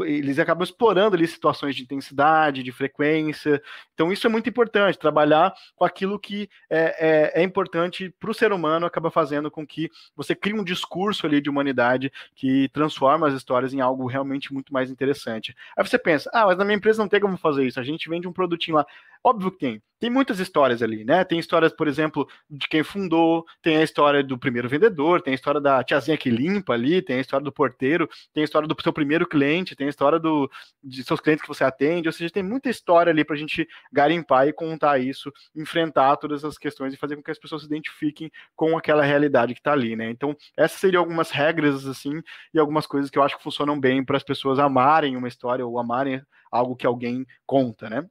Eles acabam explorando ali situações de intensidade, de frequência. Então isso é muito importante, trabalhar com aquilo que é, é, é importante para o ser humano, acaba fazendo com que você crie um discurso ali de humanidade que transforma as histórias em algo realmente muito mais interessante. Aí você pensa, ah, mas na minha empresa não tem como fazer isso, a gente vende um produtinho lá Óbvio que tem. Tem muitas histórias ali, né? Tem histórias, por exemplo, de quem fundou, tem a história do primeiro vendedor, tem a história da tiazinha que limpa ali, tem a história do porteiro, tem a história do seu primeiro cliente, tem a história do, de seus clientes que você atende, ou seja, tem muita história ali para a gente garimpar e contar isso, enfrentar todas as questões e fazer com que as pessoas se identifiquem com aquela realidade que está ali, né? Então, essas seriam algumas regras, assim, e algumas coisas que eu acho que funcionam bem para as pessoas amarem uma história ou amarem algo que alguém conta, né?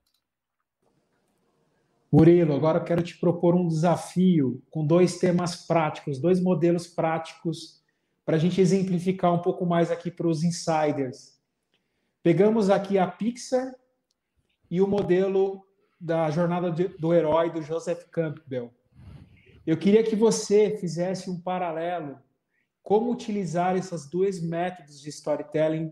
Murilo, agora eu quero te propor um desafio com dois temas práticos, dois modelos práticos, para a gente exemplificar um pouco mais aqui para os insiders. Pegamos aqui a Pixar e o modelo da jornada do herói do Joseph Campbell. Eu queria que você fizesse um paralelo como utilizar esses dois métodos de storytelling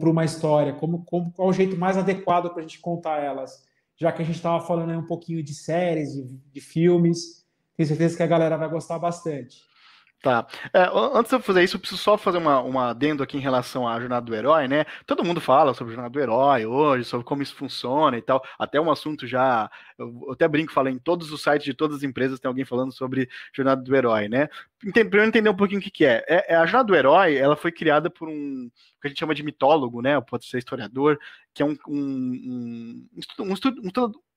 para uma história, como, como, qual o jeito mais adequado para a gente contar elas já que a gente estava falando um pouquinho de séries, de, de filmes, tenho certeza que a galera vai gostar bastante. Tá. É, antes de eu fazer isso, eu preciso só fazer uma, uma adendo aqui em relação à jornada do herói, né? Todo mundo fala sobre a jornada do herói hoje, sobre como isso funciona e tal. Até um assunto já. Eu até brinco, falei, em todos os sites de todas as empresas tem alguém falando sobre jornada do herói, né? Entend, primeiro entender um pouquinho o que, que é. é. é. A jornada do herói, ela foi criada por um que a gente chama de mitólogo, né? Pode ser historiador, que é um, um, um, um, um estudo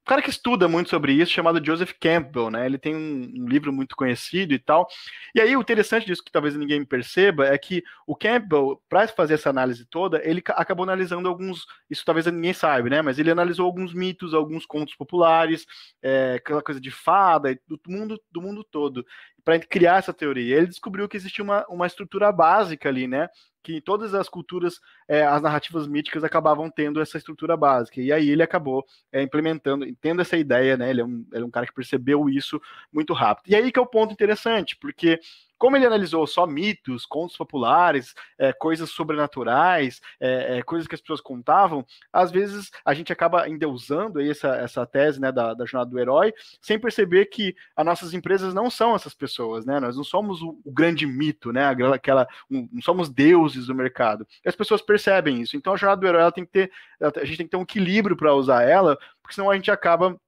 cara que estuda muito sobre isso, chamado Joseph Campbell, né? Ele tem um, um, livro muito conhecido e tal. E aí o interessante disso que talvez ninguém perceba é que o Campbell, para fazer essa análise toda, ele acabou analisando alguns, isso talvez ninguém saiba, né? Mas ele analisou alguns mitos, alguns contos populares, é, aquela coisa de fada do mundo do mundo todo, para criar essa teoria. Ele descobriu que existia uma, uma estrutura básica ali, né? que em todas as culturas é, as narrativas míticas acabavam tendo essa estrutura básica. E aí ele acabou é, implementando, tendo essa ideia, né? Ele é, um, ele é um cara que percebeu isso muito rápido. E aí que é o ponto interessante, porque como ele analisou só mitos, contos populares, é, coisas sobrenaturais, é, é, coisas que as pessoas contavam, às vezes a gente acaba endeusando aí essa, essa tese né, da, da, jornada do herói, sem perceber que as nossas empresas não são essas pessoas, né? Nós não somos o, o grande mito, né? Aquela, um, não somos deuses do mercado. E as pessoas percebem isso. Então a jornada do herói ela tem que ter, a gente tem que ter um equilíbrio para usar ela, porque senão a gente acaba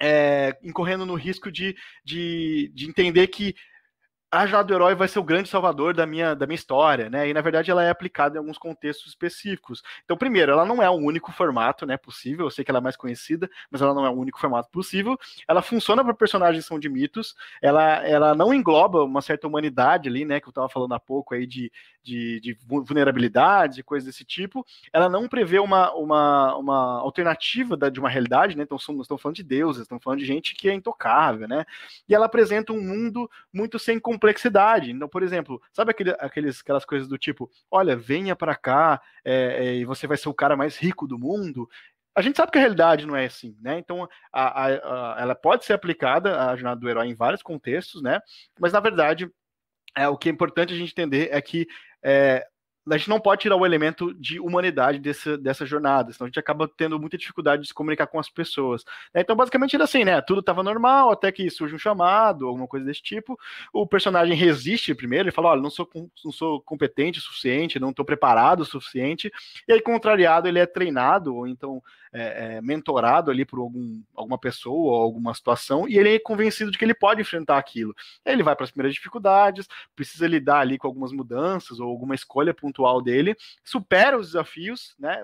é, incorrendo no risco de, de, de entender que a Jornada do Herói vai ser o grande salvador da minha, da minha história, né? E na verdade ela é aplicada em alguns contextos específicos. Então, primeiro, ela não é o único formato, né, possível. Eu sei que ela é mais conhecida, mas ela não é o único formato possível. Ela funciona para personagens que são de mitos. Ela, ela não engloba uma certa humanidade ali, né, que eu estava falando há pouco aí de, de, de vulnerabilidade, coisas desse tipo. Ela não prevê uma, uma, uma alternativa da, de uma realidade, né? Então, somos, estão falando de deuses, estão falando de gente que é intocável, né? E ela apresenta um mundo muito sem complexidade. Então, por exemplo, sabe aquele, aqueles, aquelas coisas do tipo, olha, venha para cá é, é, e você vai ser o cara mais rico do mundo? A gente sabe que a realidade não é assim, né? Então, a, a, a, ela pode ser aplicada, a jornada do herói, em vários contextos, né? Mas, na verdade, é, o que é importante a gente entender é que é, a gente não pode tirar o elemento de humanidade dessa, dessa jornada, senão a gente acaba tendo muita dificuldade de se comunicar com as pessoas. Né? Então, basicamente era assim, né? Tudo estava normal, até que surge um chamado, alguma coisa desse tipo. O personagem resiste primeiro, ele fala: olha, não sou, não sou competente o suficiente, não estou preparado o suficiente. E aí, contrariado, ele é treinado, ou então é, é, mentorado ali por algum, alguma pessoa ou alguma situação, e ele é convencido de que ele pode enfrentar aquilo. Ele vai para as primeiras dificuldades, precisa lidar ali com algumas mudanças ou alguma escolha pontual dele, supera os desafios né,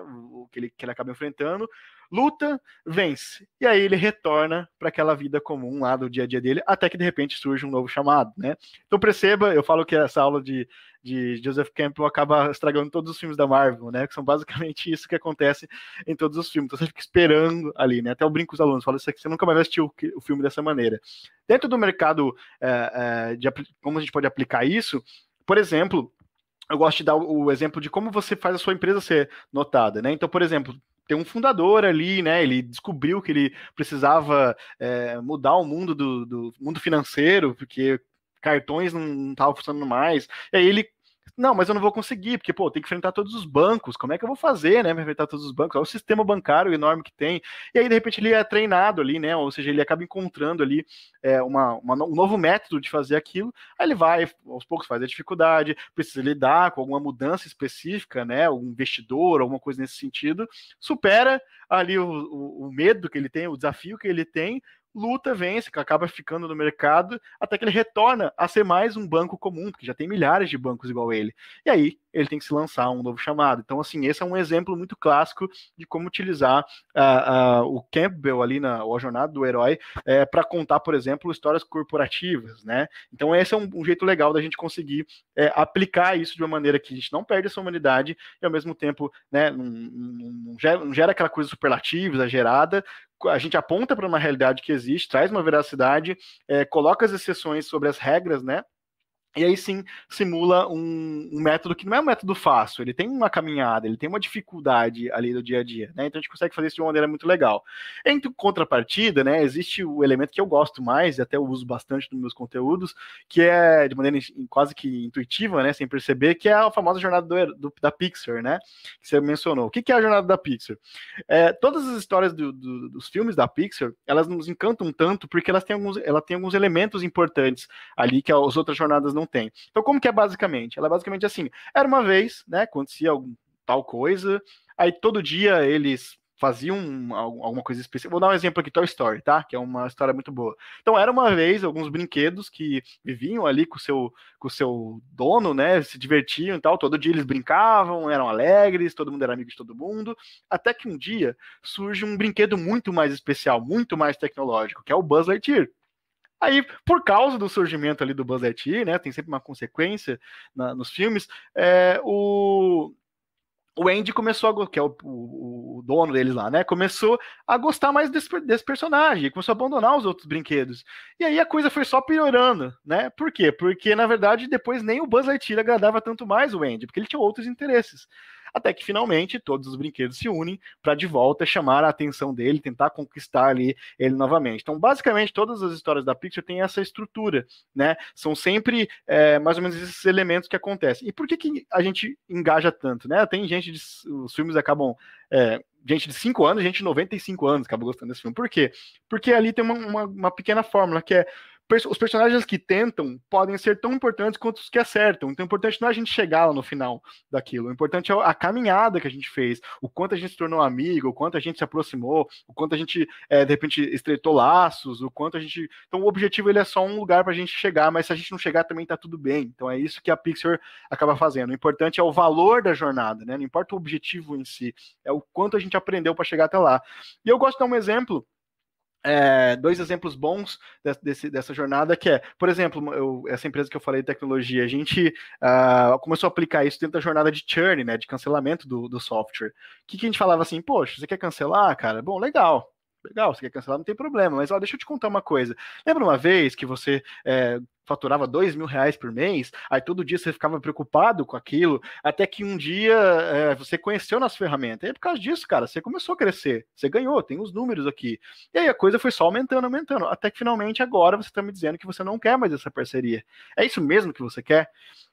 que, ele, que ele acaba enfrentando, luta, vence. E aí ele retorna para aquela vida comum lá do dia a dia dele, até que de repente surge um novo chamado, né? Então perceba, eu falo que essa aula de, de Joseph Campbell acaba estragando todos os filmes da Marvel, né? Que são basicamente isso que acontece em todos os filmes. Então você fica esperando ali, né? Até eu brinco com os alunos, falo isso aqui, você nunca mais vai assistir o, o filme dessa maneira. Dentro do mercado, é, é, de, como a gente pode aplicar isso, por exemplo, eu gosto de dar o exemplo de como você faz a sua empresa ser notada, né? Então, por exemplo, tem um fundador ali, né? Ele descobriu que ele precisava é, mudar o mundo do, do, mundo financeiro, porque cartões não estavam funcionando mais. E aí ele não, mas eu não vou conseguir, porque, pô, tem que enfrentar todos os bancos. Como é que eu vou fazer, né? Enfrentar todos os bancos. Olha o sistema bancário enorme que tem. E aí, de repente, ele é treinado ali, né? Ou seja, ele acaba encontrando ali é, uma, uma, um novo método de fazer aquilo. Aí ele vai, aos poucos, faz a dificuldade, precisa lidar com alguma mudança específica, né? Um investidor, alguma coisa nesse sentido. Supera ali o, o, o medo que ele tem, o desafio que ele tem, luta, vence, acaba ficando no mercado, até que ele retorna a ser mais um banco comum, porque já tem milhares de bancos igual ele. E aí ele tem que se lançar um novo chamado. Então, assim, esse é um exemplo muito clássico de como utilizar uh, uh, o Campbell ali na a jornada do herói é, para contar, por exemplo, histórias corporativas, né? Então, esse é um, um jeito legal da gente conseguir é, aplicar isso de uma maneira que a gente não perde essa humanidade e, ao mesmo tempo, né, não, não, não gera, não gera aquela coisa superlativa, exagerada, a gente aponta para uma realidade que existe, traz uma veracidade, é, coloca as exceções sobre as regras, né? E aí sim simula um, um, método que não é um método fácil, ele tem uma caminhada, ele tem uma dificuldade ali do dia a dia, né? Então a gente consegue fazer isso de uma maneira muito legal. Em contrapartida, né, existe o elemento que eu gosto mais, e até uso bastante nos meus conteúdos, que é de maneira quase que intuitiva, né, sem perceber, que é a famosa jornada do, do, da Pixar, né? Que você mencionou. O que, é a jornada da Pixar? É, todas as histórias do, dos filmes da Pixar, elas nos encantam tanto porque elas têm alguns, ela tem alguns elementos importantes ali que as outras jornadas não tem. Então, como que é basicamente? Ela é basicamente assim: era uma vez, né? Acontecia algum, tal coisa, aí todo dia eles faziam alguma coisa específica. Vou dar um exemplo aqui, Toy Story, tá? Que é uma história muito boa. Então, era uma vez alguns brinquedos que viviam ali com seu, o seu dono, né? Se divertiam e tal. Todo dia eles brincavam, eram alegres, todo mundo era amigo de todo mundo. Até que um dia surge um brinquedo muito mais especial, muito mais tecnológico, que é o Buzz Lightyear. Aí, por causa do surgimento ali do Buzz Lightyear, né, tem sempre uma consequência na, nos filmes, é, o, o Andy começou a, que é o, o, o, dono deles lá, né? Começou a gostar mais desse, desse, personagem, começou a abandonar os outros brinquedos. E aí a coisa foi só piorando, né? Por quê? Porque na verdade depois nem o Buzz Lightyear agradava tanto mais o Andy, porque ele tinha outros interesses até que finalmente todos os brinquedos se unem para de volta chamar a atenção dele, tentar conquistar ali ele novamente. Então, basicamente, todas as histórias da Pixar têm essa estrutura, né? São sempre é, mais ou menos esses elementos que acontecem. E por que, que a gente engaja tanto, né? Tem gente, de, os filmes acabam. É, gente de 5 anos, gente de 95 anos acaba gostando desse filme. Por quê? Porque ali tem uma, uma, uma pequena fórmula que é os personagens que tentam podem ser tão importantes quanto os que acertam. Então, o importante não é a gente chegar lá no final daquilo. O importante é a caminhada que a gente fez, o quanto a gente se tornou amigo, o quanto a gente se aproximou, o quanto a gente, é, de repente, estreitou laços, o quanto a gente. Então, o objetivo ele é só um lugar para a gente chegar, mas se a gente não chegar também está tudo bem. Então, é isso que a Pixar acaba fazendo. O importante é o valor da jornada, né? Não importa o objetivo em si, é o quanto a gente aprendeu para chegar até lá. E eu gosto de dar um exemplo é, dois exemplos bons desse, dessa jornada, que é, por exemplo, eu, essa empresa que eu falei de tecnologia, a gente uh, começou a aplicar isso dentro da jornada de churn, né, de cancelamento do, do software. O que, que, a gente falava assim, poxa, você quer cancelar, cara? Bom, legal. Legal, você quer cancelar, não tem problema, mas ó, deixa eu te contar uma coisa. Lembra uma vez que você é, faturava dois mil reais por mês, aí todo dia você ficava preocupado com aquilo, até que um dia é, você conheceu nas ferramentas. E por causa disso, cara, você começou a crescer, você ganhou, tem os números aqui. E aí a coisa foi só aumentando, aumentando, até que finalmente agora você está me dizendo que você não quer mais essa parceria. É isso mesmo que você quer?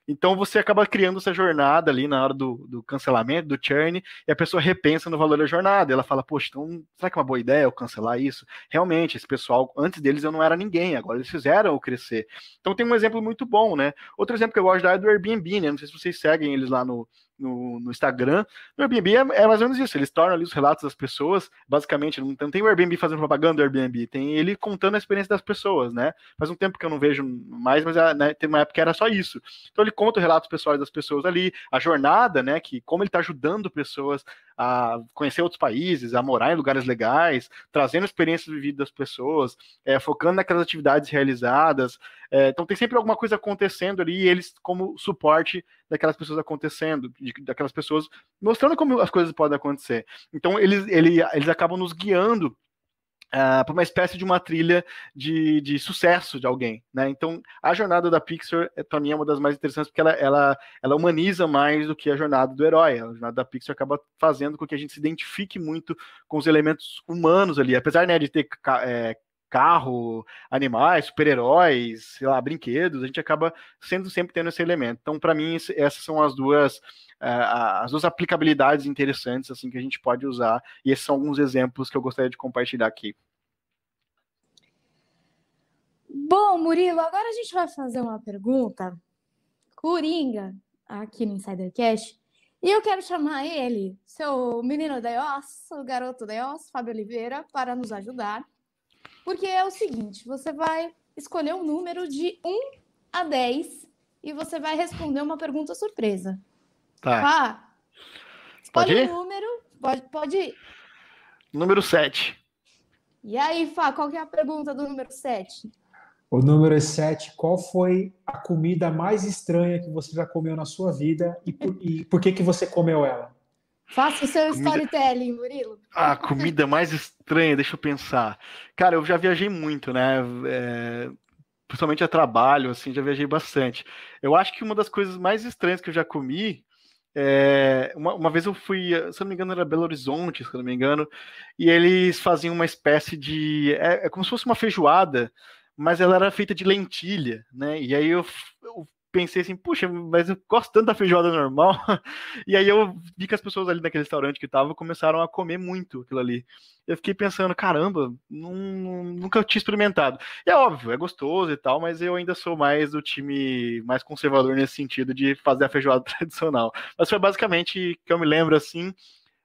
Então você acaba criando essa jornada ali na hora do, do cancelamento, do churn, e a pessoa repensa no valor da jornada. Ela fala, poxa, então será que é uma boa ideia eu cancelar isso? Realmente, esse pessoal, antes deles eu não era ninguém, agora eles fizeram eu crescer. Então tem um exemplo muito bom, né? Outro exemplo que eu gosto de dar é do Airbnb, né? Não sei se vocês seguem eles lá no, no, no Instagram. No Airbnb é, é, mais ou menos isso. Eles tornam ali os relatos das pessoas. Basicamente, não, não tem o Airbnb fazendo propaganda do Airbnb, tem ele contando a experiência das pessoas, né? Faz um tempo que eu não vejo mais, mas ah, né, tem uma época que era só isso. Então ele conta os relatos pessoais das pessoas ali, a jornada, né? Que como ele está ajudando pessoas a conhecer outros países, a morar em lugares legais, trazendo experiências vividas das pessoas, é, focando naquelas atividades realizadas. É, então tem sempre alguma coisa acontecendo ali, e eles, como suporte, daquelas pessoas acontecendo, de, daquelas pessoas mostrando como as coisas podem acontecer. Então eles, ele, eles acabam nos guiando Uh, ah, para uma espécie de uma trilha de, de sucesso de alguém, né? Então, a jornada da Pixar, é, para mim, é uma das mais interessantes, porque ela, ela, ela humaniza mais do que a jornada do herói. A jornada da Pixar acaba fazendo com que a gente se identifique muito com os elementos humanos ali, apesar né, de ter é, carro, animais, super-heróis, sei lá, brinquedos, a gente acaba sendo sempre tendo esse elemento. Então, para mim, essas são as duas eh, as duas aplicabilidades interessantes assim que a gente pode usar, e esses são alguns exemplos que eu gostaria de compartilhar aqui. Bom, Murilo, agora a gente vai fazer uma pergunta coringa aqui no Insidercast. E eu quero chamar ele, seu menino da EOS, o garoto da EOS, Fábio Oliveira, para nos ajudar. Porque é o seguinte: você vai escolher um número de 1 a 10 e você vai responder uma pergunta surpresa. Tá. Ah, escolhe pode número. Pode, pode ir. Número 7. E aí, Fá, qual que é a pergunta do número 7? O número 7, qual foi a comida mais estranha que você já comeu na sua vida e por, e por que, que você comeu ela? Faça o seu comida... storytelling, Murilo. A comida mais estranha, deixa eu pensar. Cara, eu já viajei muito, né? É, principalmente a trabalho, assim, já viajei bastante. Eu acho que uma das coisas mais estranhas que eu já comi. É, uma, uma, vez eu fui, se eu não me engano, era Belo Horizonte, se eu não me engano, e eles faziam uma espécie de. É, é como se fosse uma feijoada, mas ela era feita de lentilha, né? E aí eu, eu pensei assim, puxa, mas eu gosto tanto da feijoada normal. e aí eu vi que as pessoas ali naquele restaurante que tava começaram a comer muito aquilo ali. Eu fiquei pensando, caramba, nunca nunca tinha experimentado. E é óbvio, é gostoso e tal, mas eu ainda sou mais do time mais conservador nesse sentido de fazer a feijoada tradicional. Mas foi basicamente que eu me lembro assim.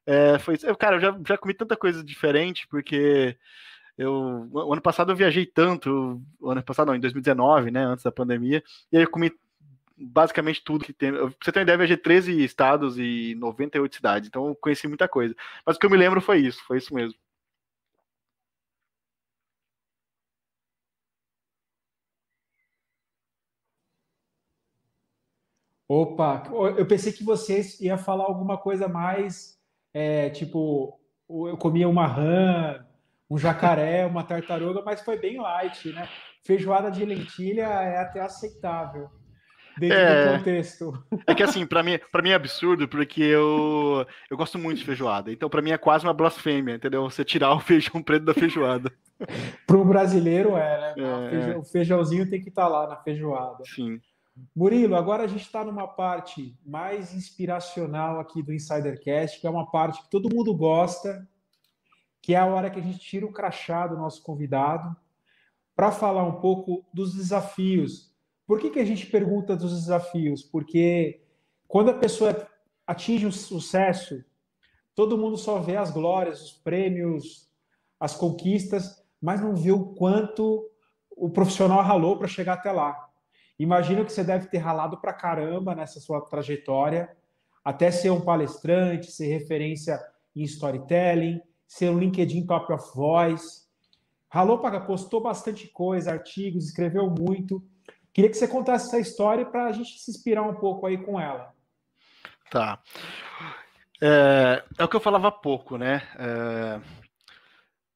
É, foi, cara, eu já, já comi tanta coisa diferente, porque eu, ano passado eu viajei tanto, ano passado não, em 2019, né, antes da pandemia, e aí eu comi basicamente tudo que tem. Pra você tem uma ideia, eu viajei 13 estados e 98 cidades, então eu conheci muita coisa. Mas o que eu me lembro foi isso, foi isso mesmo. Opa, eu pensei que vocês ia falar alguma coisa mais, é, tipo, eu comia uma rã, um jacaré, uma tartaruga, mas foi bem light, né? Feijoada de lentilha é até aceitável dentro é, do contexto. É que assim, para mim, para mim é absurdo, porque eu eu gosto muito de feijoada. Então para mim é quase uma blasfêmia, entendeu? Você tirar o feijão preto da feijoada. para o brasileiro é, né? É, ah, é, o feijãozinho tem que estar tá lá na feijoada. Sim. Murilo, agora a gente está numa parte mais inspiracional aqui do Insidercast, que é uma parte que todo mundo gosta, que é a hora que a gente tira o crachá do nosso convidado para falar um pouco dos desafios por que, que a gente pergunta dos desafios? Porque quando a pessoa atinge o sucesso, todo mundo só vê as glórias, os prêmios, as conquistas, mas não vê o quanto o profissional ralou para chegar até lá. Imagina que você deve ter ralado para caramba nessa sua trajetória, até ser um palestrante, ser referência em storytelling, ser um LinkedIn Top of Voice. Ralou para postou bastante coisa, artigos, escreveu muito Queria que você contasse essa história para a gente se inspirar um pouco aí com ela. Tá. É, é o que eu falava há pouco, né?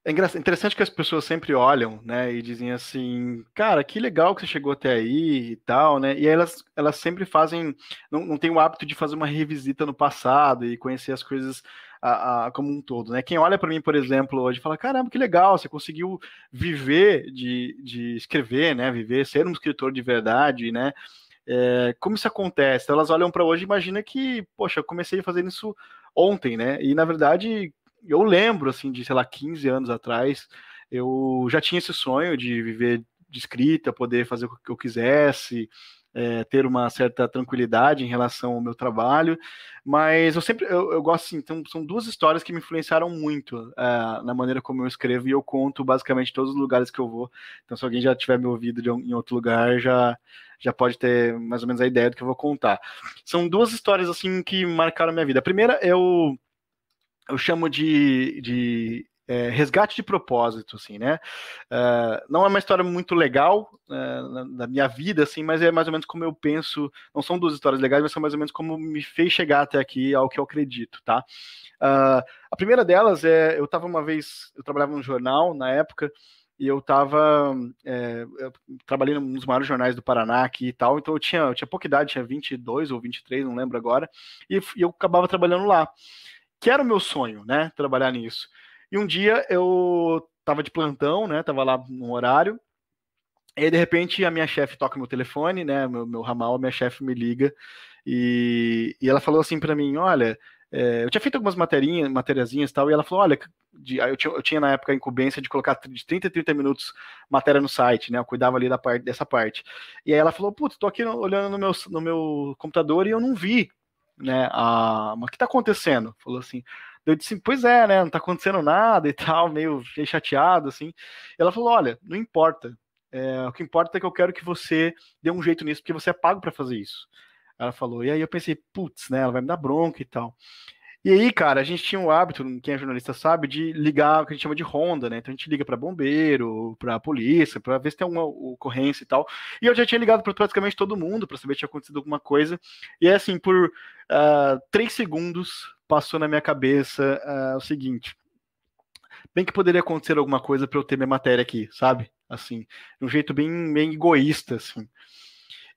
É... é interessante que as pessoas sempre olham, né, e dizem assim, cara, que legal que você chegou até aí e tal, né? E elas, elas sempre fazem, não, não tem o hábito de fazer uma revisita no passado e conhecer as coisas a, a, como um todo, né? Quem olha para mim, por exemplo, hoje fala, caramba, que legal, você conseguiu viver de, de escrever, né? Viver, ser um escritor de verdade, né? É, como isso acontece? Então, elas olham para hoje e imaginam que, poxa, eu comecei fazendo isso ontem, né? E na verdade, eu lembro, assim, de, sei lá, 15 anos atrás, eu já tinha esse sonho de viver de escrita, poder fazer o que eu quisesse, é, ter uma certa tranquilidade em relação ao meu trabalho. Mas eu sempre, eu, eu gosto assim, então, são duas histórias que me influenciaram muito é, na maneira como eu escrevo e eu conto basicamente todos os lugares que eu vou. Então, se alguém já tiver me ouvido em outro lugar, já já pode ter mais ou menos a ideia do que eu vou contar. São duas histórias assim que marcaram minha vida. A primeira eu eu chamo de, de é, resgate de propósito, assim, né? Uh, não é uma história muito legal uh, na, da minha vida, assim, mas é mais ou menos como eu penso. Não são duas histórias legais, mas são mais ou menos como me fez chegar até aqui ao que eu acredito, tá? Uh, a primeira delas é, eu estava uma vez, eu trabalhava num jornal na época e eu estava é, eu trabalhei num dos maiores jornais do Paraná aqui e tal, então eu tinha, eu tinha pouca idade, tinha 22 ou 23, não lembro agora, e, e eu acabava trabalhando lá. Que era o meu sonho, né? Trabalhar nisso. E um dia eu tava de plantão, né? Tava lá no horário. E aí, de repente, a minha chefe toca meu telefone, né? Meu, meu ramal, a minha chefe me liga. E, e ela falou assim para mim: Olha, é, eu tinha feito algumas materinhas, materiazinhas, e tal, e ela falou: Olha, de, eu, tinha, eu, tinha, na época a incumbência de colocar de 30 a 30 minutos matéria no site, né? Eu cuidava ali da parte, dessa parte. E aí ela falou: Putz, tô aqui no, olhando no meu, no meu computador e eu não vi, né? A, mas o que tá acontecendo? Falou assim: eu disse, pois é, né? Não tá acontecendo nada e tal, meio chateado, assim. Ela falou: olha, não importa. É, o que importa é que eu quero que você dê um jeito nisso, porque você é pago para fazer isso. Ela falou. E aí eu pensei, putz, né? Ela vai me dar bronca e tal. E aí, cara, a gente tinha o hábito, quem é jornalista sabe, de ligar o que a gente chama de ronda, né? Então a gente liga para bombeiro, para polícia, para ver se tem alguma ocorrência e tal. E eu já tinha ligado para praticamente todo mundo para saber se tinha acontecido alguma coisa. E assim, por uh, três segundos, passou na minha cabeça uh, o seguinte: bem que poderia acontecer alguma coisa para eu ter minha matéria aqui, sabe? Assim, de um jeito bem, bem egoísta, assim.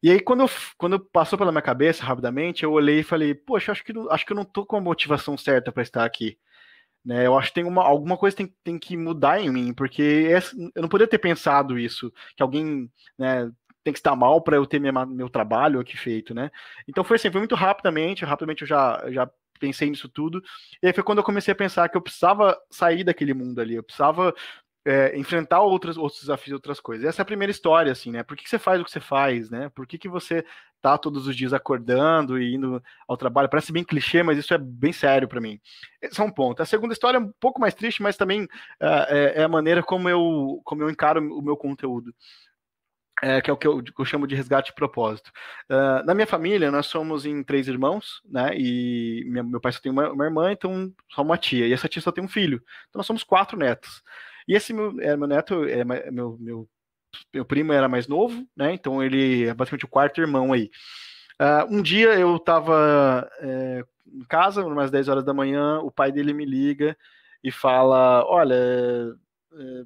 E aí, quando, eu, quando passou pela minha cabeça rapidamente, eu olhei e falei: Poxa, acho que, acho que eu não tô com a motivação certa para estar aqui. Né, eu acho que tem uma, alguma coisa tem, tem que mudar em mim, porque essa, eu não poderia ter pensado isso, que alguém né, tem que estar mal para eu ter minha, meu trabalho aqui feito, né? Então foi assim, foi muito rapidamente, rapidamente eu já, já pensei nisso tudo. E aí foi quando eu comecei a pensar que eu precisava sair daquele mundo ali, eu precisava é, enfrentar outras, outros desafios, outras coisas. Essa é a primeira história, assim, né? Por que, que você faz o que você faz, né? Por que, que você tá todos os dias acordando e indo ao trabalho? Parece bem clichê, mas isso é bem sério para mim. Esse é um ponto. A segunda história é um pouco mais triste, mas também é, é, é a maneira como eu, como eu encaro o meu conteúdo é, que é o que eu, que eu, chamo de resgate de propósito. Uh, na minha família, nós somos em três irmãos, né? E minha, meu pai só tem uma, uma, irmã, então só uma tia. E essa tia só tem um filho. Então nós somos quatro netos. E esse meu, é, meu neto, é, meu, meu, meu primo era mais novo, né? Então ele é basicamente o quarto irmão aí. Uh, um dia eu estava é, em casa, umas 10 horas da manhã, o pai dele me liga e fala: Olha é,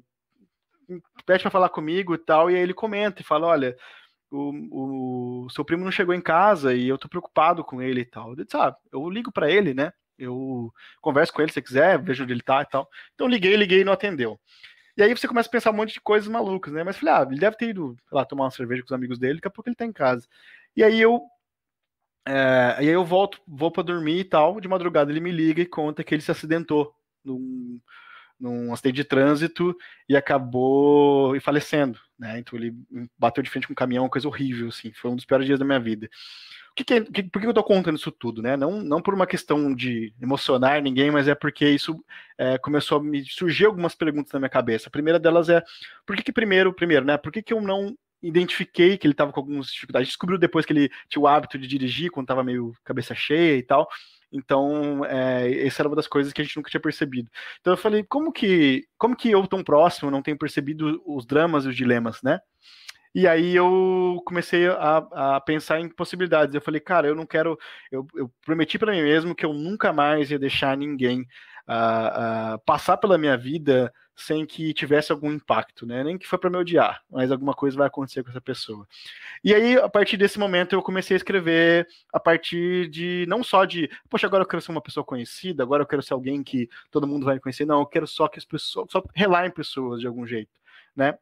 pede para falar comigo e tal, e aí ele comenta e fala, olha, o, o, seu primo não chegou em casa e eu tô preocupado com ele e tal. Eu ah, eu ligo para ele, né? Eu converso com ele se quiser, vejo onde ele tá e tal. Então liguei, liguei e não atendeu. E aí você começa a pensar um monte de coisas malucas, né? Mas falei, ah, ele deve ter ido lá tomar uma cerveja com os amigos dele, daqui a pouco ele tá em casa. E aí eu é, e aí eu volto, vou para dormir e tal. De madrugada ele me liga e conta que ele se acidentou num, num acidente de trânsito e acabou e falecendo, né? Então ele bateu de frente com um caminhão, coisa horrível, assim, foi um dos piores dias da minha vida. O que, que, é, que por que eu estou contando isso tudo, né? Não, não por uma questão de emocionar ninguém, mas é porque isso é, começou a me surgir algumas perguntas na minha cabeça. A primeira delas é por que, que primeiro, primeiro, né? Por que, que eu não identifiquei que ele estava com algumas dificuldades. Descobriu depois que ele tinha o hábito de dirigir quando estava meio cabeça cheia e tal. Então, é, essa era uma das coisas que a gente nunca tinha percebido. Então eu falei, como que, como que eu tão próximo não tenho percebido os dramas e os dilemas, né? E aí eu comecei a, a pensar em possibilidades. Eu falei, cara, eu não quero. Eu, eu prometi para mim mesmo que eu nunca mais ia deixar ninguém uh, uh, passar pela minha vida sem que tivesse algum impacto, né? Nem que foi para me odiar, mas alguma coisa vai acontecer com essa pessoa. E aí, a partir desse momento, eu comecei a escrever a partir de não só de, poxa, agora eu quero ser uma pessoa conhecida, agora eu quero ser alguém que todo mundo vai conhecer. Não, eu quero só que as pessoas, só relar em pessoas de algum jeito, né?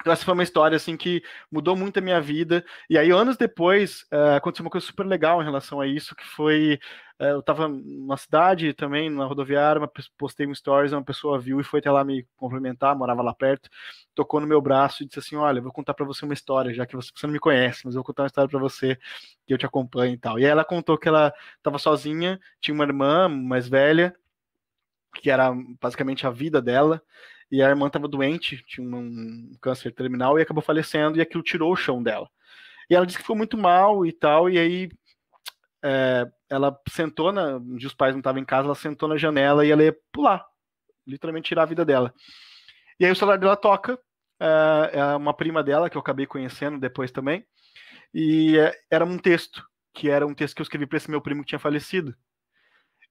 Então, essa foi uma história assim que mudou muito a minha vida. E aí, anos depois, eh, aconteceu uma coisa super legal em relação a isso, que foi é, eu estava numa cidade também, na rodoviária, uma, postei um stories, uma pessoa viu e foi até lá me cumprimentar, morava lá perto, tocou no meu braço e disse assim, olha, vou contar para você uma história, já que você, você, não me conhece, mas eu vou contar uma história para você, que eu te acompanho e tal. E ela contou que ela estava sozinha, tinha uma irmã mais velha, que era basicamente a vida dela, e a irmã estava doente, tinha um, câncer terminal e acabou falecendo, e aquilo tirou o chão dela. E ela disse que foi muito mal e tal, e aí... É, ela sentou na. Um dia os pais não estavam em casa, ela sentou na janela e ela ia pular. Literalmente tirar a vida dela. E aí o celular dela toca. É, é uma prima dela, que eu acabei conhecendo depois também. E é, era um texto, que era um texto que eu escrevi para esse meu primo que tinha falecido.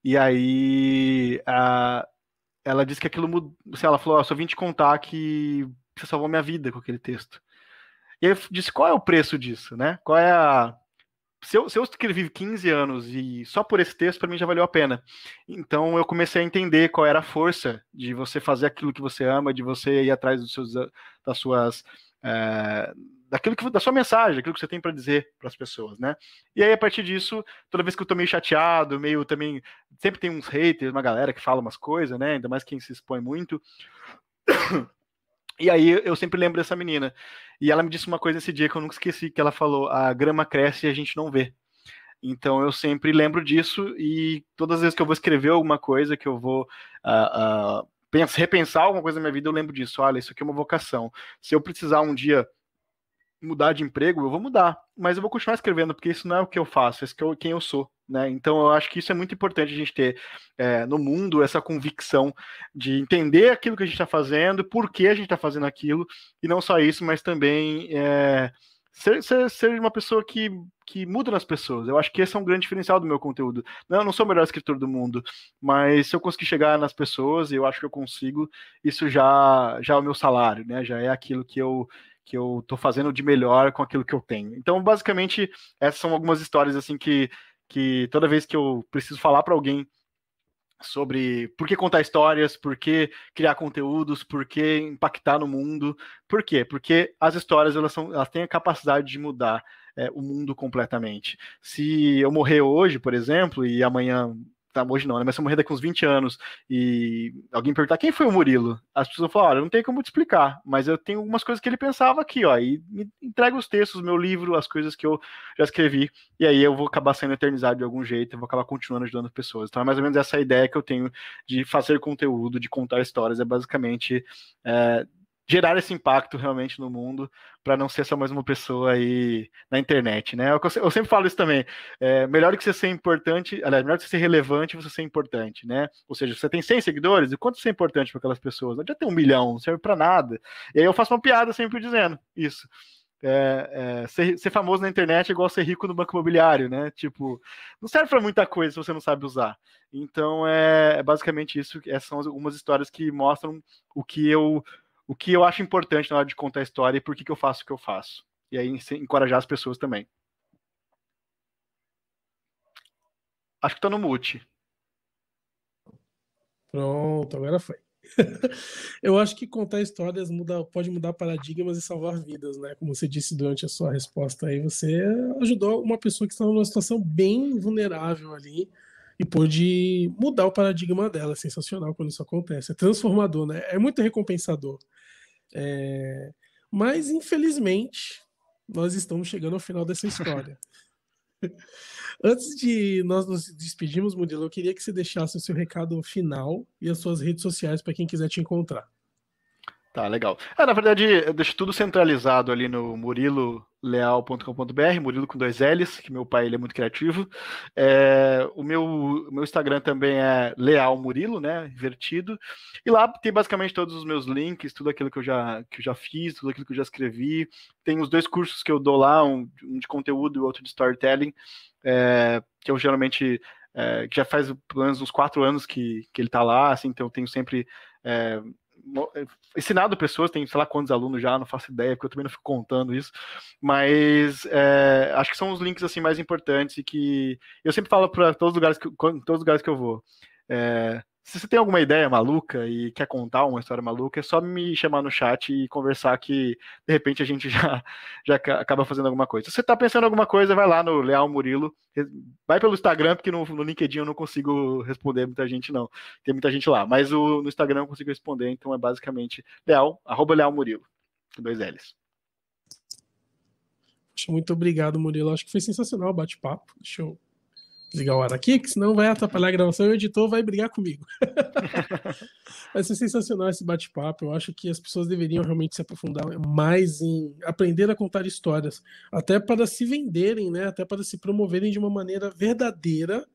E aí a, ela disse que aquilo mudou. Assim, ela falou: oh, só vim te contar que você salvou minha vida com aquele texto. E aí eu disse: qual é o preço disso, né? Qual é a se eu, se eu escrevi 15 anos e só por esse texto, para mim já valeu a pena. Então eu comecei a entender qual era a força de você fazer aquilo que você ama, de você ir atrás dos seus, das suas. É, daquilo que, da sua mensagem, daquilo que você tem para dizer para as pessoas, né? E aí, a partir disso, toda vez que eu tô meio chateado, meio também. Sempre tem uns haters, uma galera que fala umas coisas, né? Ainda mais quem se expõe muito. E aí eu sempre lembro dessa menina. E ela me disse uma coisa esse dia que eu nunca esqueci, que ela falou: a grama cresce e a gente não vê. Então eu sempre lembro disso e todas as vezes que eu vou escrever alguma coisa, que eu vou uh, uh, repensar alguma coisa na minha vida, eu lembro disso. Olha, isso aqui é uma vocação. Se eu precisar um dia mudar de emprego, eu vou mudar, mas eu vou continuar escrevendo porque isso não é o que eu faço, é quem eu sou. Né? Então, eu acho que isso é muito importante a gente ter é, no mundo essa convicção de entender aquilo que a gente está fazendo, por que a gente está fazendo aquilo, e não só isso, mas também é, ser, ser, ser, uma pessoa que, que muda nas pessoas. Eu acho que esse é um grande diferencial do meu conteúdo. Não, eu não sou o melhor escritor do mundo, mas se eu conseguir chegar nas pessoas, e eu acho que eu consigo, isso já, já é o meu salário, né? já é aquilo que eu, que eu estou fazendo de melhor com aquilo que eu tenho. Então, basicamente, essas são algumas histórias assim que que toda vez que eu preciso falar para alguém sobre por que contar histórias, por que criar conteúdos, por que impactar no mundo. Por quê? Porque as histórias elas, são, elas têm a capacidade de mudar é, o mundo completamente. Se eu morrer hoje, por exemplo, e amanhã tá, hoje não, né? Mas se eu morrer daqui uns 20 anos e alguém perguntar quem foi o Murilo, as pessoas falam, olha, não tem como te explicar, mas eu tenho algumas coisas que ele pensava aqui, ó, e me entrega os textos, meu livro, as coisas que eu já escrevi, e aí eu vou acabar sendo eternizado de algum jeito, eu vou acabar continuando ajudando pessoas. Então é mais ou menos essa ideia que eu tenho de fazer conteúdo, de contar histórias, é basicamente é, gerar esse impacto realmente no mundo, para não ser só mais uma pessoa aí na internet, né? É eu, eu sempre falo isso também. É, melhor que você ser importante, aliás, melhor que você ser relevante, você ser importante, né? Ou seja, você tem 100 seguidores, e quanto você é importante para aquelas pessoas? Não adianta ter um milhão, não serve para nada. E aí eu faço uma piada sempre dizendo isso. É, é, ser, ser, famoso na internet é igual ser rico no banco imobiliário, né? Tipo, não serve para muita coisa se você não sabe usar. Então é, é basicamente isso. Essas são algumas histórias que mostram o que eu o que eu acho importante na hora de contar a história e por que, que eu faço o que eu faço. E aí encorajar as pessoas também. Acho que tá no mute. Pronto, agora foi. eu acho que contar histórias muda, pode mudar paradigmas e salvar vidas, né? Como você disse durante a sua resposta aí, você ajudou uma pessoa que estava numa situação bem vulnerável ali e pôde mudar o paradigma dela. É sensacional quando isso acontece. É transformador, né? É muito recompensador. É... Mas, infelizmente, nós estamos chegando ao final dessa história. Antes de nós nos despedirmos, Murilo, eu queria que você deixasse o seu recado final e as suas redes sociais para quem quiser te encontrar. Tá, legal. Ah, na verdade, eu deixo tudo centralizado ali no muriloleal.com.br, Murilo com dois L's, que meu pai ele é muito criativo. É, o meu, meu Instagram também é Leal Murilo, né? Invertido. E lá tem basicamente todos os meus links, tudo aquilo que eu já, que eu já fiz, tudo aquilo que eu já escrevi. Tem os dois cursos que eu dou lá, um, um de conteúdo e outro de storytelling, é, que eu geralmente é, que já faz pelo menos uns quatro anos que, que ele está lá, assim, então eu tenho sempre é, eh, ensinado pessoas, tem sei lá quantos alunos já, não faço ideia, porque eu também não fico contando isso, mas é, acho que são os links assim mais importantes e que eu sempre falo para todos os lugares que, todos os lugares que eu vou. É, se você tem alguma ideia maluca e quer contar uma história maluca, é só me chamar no chat e conversar que de repente a gente já, já acaba fazendo alguma coisa. Se você está pensando em alguma coisa, vai lá no Leal Murilo, vai pelo Instagram, porque no, no LinkedIn eu não consigo responder muita gente, não. Tem muita gente lá, mas o, no Instagram eu consigo responder, então é basicamente Leal, arroba Leal Murilo, com dois L's. Muito obrigado, Murilo. Acho que foi sensacional o bate-papo. Deixa eu desligar o ar aqui, que senão vai atrapalhar a gravação e o editor vai brigar comigo. Mas é sensacional esse bate-papo. Eu acho que as pessoas deveriam realmente se aprofundar mais em aprender a contar histórias, até para se venderem, né? Até para se promoverem de uma maneira verdadeira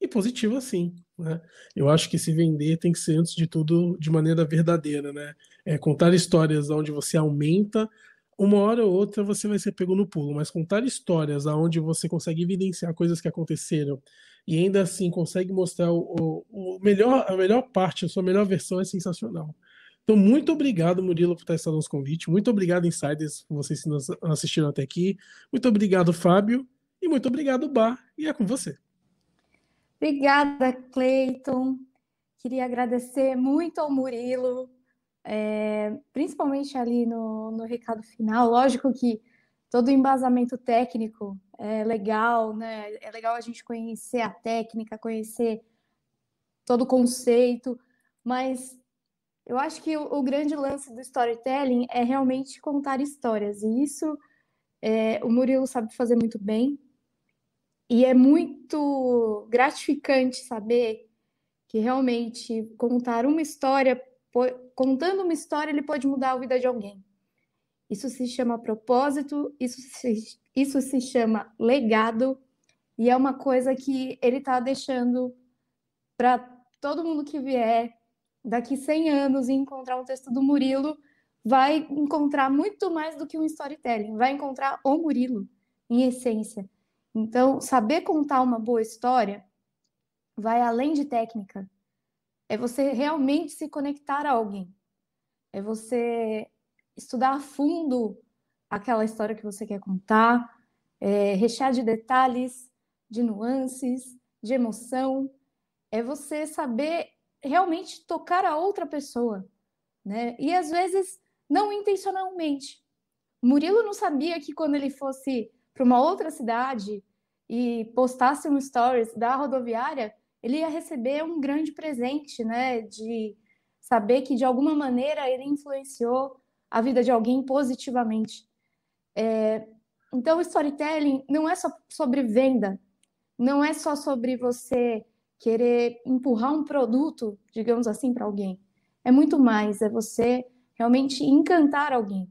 e positiva, sim. Né? Eu acho que se vender tem que ser, antes de tudo, de maneira verdadeira, né? É contar histórias onde você aumenta uma hora ou outra você vai ser pego no pulo, mas contar histórias aonde você consegue evidenciar coisas que aconteceram e ainda assim consegue mostrar o, o, melhor, a melhor parte, a sua melhor versão é sensacional. Então, muito obrigado, Murilo, por estar nosso convite. Muito obrigado, Insiders, por vocês que nos assistiram até aqui. Muito obrigado, Fábio. E muito obrigado, Bar. E é com você. Obrigada, Cleiton. Queria agradecer muito ao Murilo é, principalmente ali no, no recado final, lógico que todo o embasamento técnico é legal, né? É legal a gente conhecer a técnica, conhecer todo o conceito, mas eu acho que o, o grande lance do storytelling é realmente contar histórias, e isso é, o Murilo sabe fazer muito bem, e é muito gratificante saber que realmente contar uma história contando uma história, ele pode mudar a vida de alguém. Isso se chama propósito, isso se, isso se chama legado, e é uma coisa que ele está deixando para todo mundo que vier daqui 100 anos e encontrar um texto do Murilo, vai encontrar muito mais do que um storytelling, vai encontrar o Murilo, em essência. Então, saber contar uma boa história vai além de técnica, é você realmente se conectar a alguém. É você estudar a fundo aquela história que você quer contar, é, rechear de detalhes, de nuances, de emoção. É você saber realmente tocar a outra pessoa, né? E às vezes não intencionalmente. Murilo não sabia que quando ele fosse para uma outra cidade e postasse um stories da rodoviária, ele ia receber um grande presente, né? De saber que de alguma maneira ele influenciou a vida de alguém positivamente. É, então, o storytelling não é só sobre venda, não é só sobre você querer empurrar um produto, digamos assim, para alguém. É muito mais, é você realmente encantar alguém.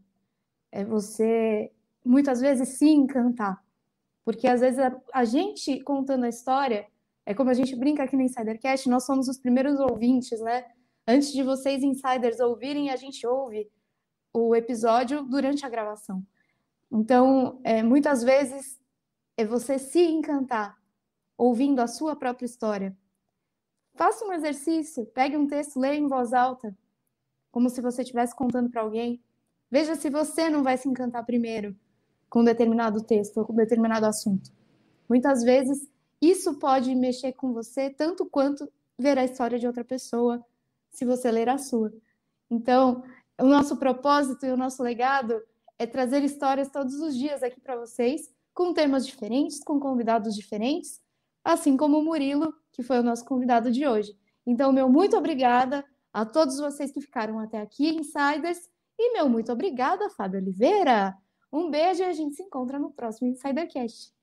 É você, muitas vezes, se encantar. Porque, às vezes, a, a gente contando a história, é como a gente brinca aqui no Insidercast, nós somos os primeiros ouvintes, né? Antes de vocês, insiders, ouvirem, a gente ouve o episódio durante a gravação. Então, é, muitas vezes, é você se encantar ouvindo a sua própria história. Faça um exercício, pegue um texto, leia em voz alta, como se você estivesse contando para alguém. Veja se você não vai se encantar primeiro com determinado texto ou com determinado assunto. Muitas vezes isso pode mexer com você tanto quanto ver a história de outra pessoa, se você ler a sua. Então, o nosso propósito e o nosso legado é trazer histórias todos os dias aqui para vocês, com temas diferentes, com convidados diferentes, assim como o Murilo, que foi o nosso convidado de hoje. Então, meu muito obrigada a todos vocês que ficaram até aqui, insiders, e meu muito obrigada, Fábio Oliveira. Um beijo e a gente se encontra no próximo Insidercast.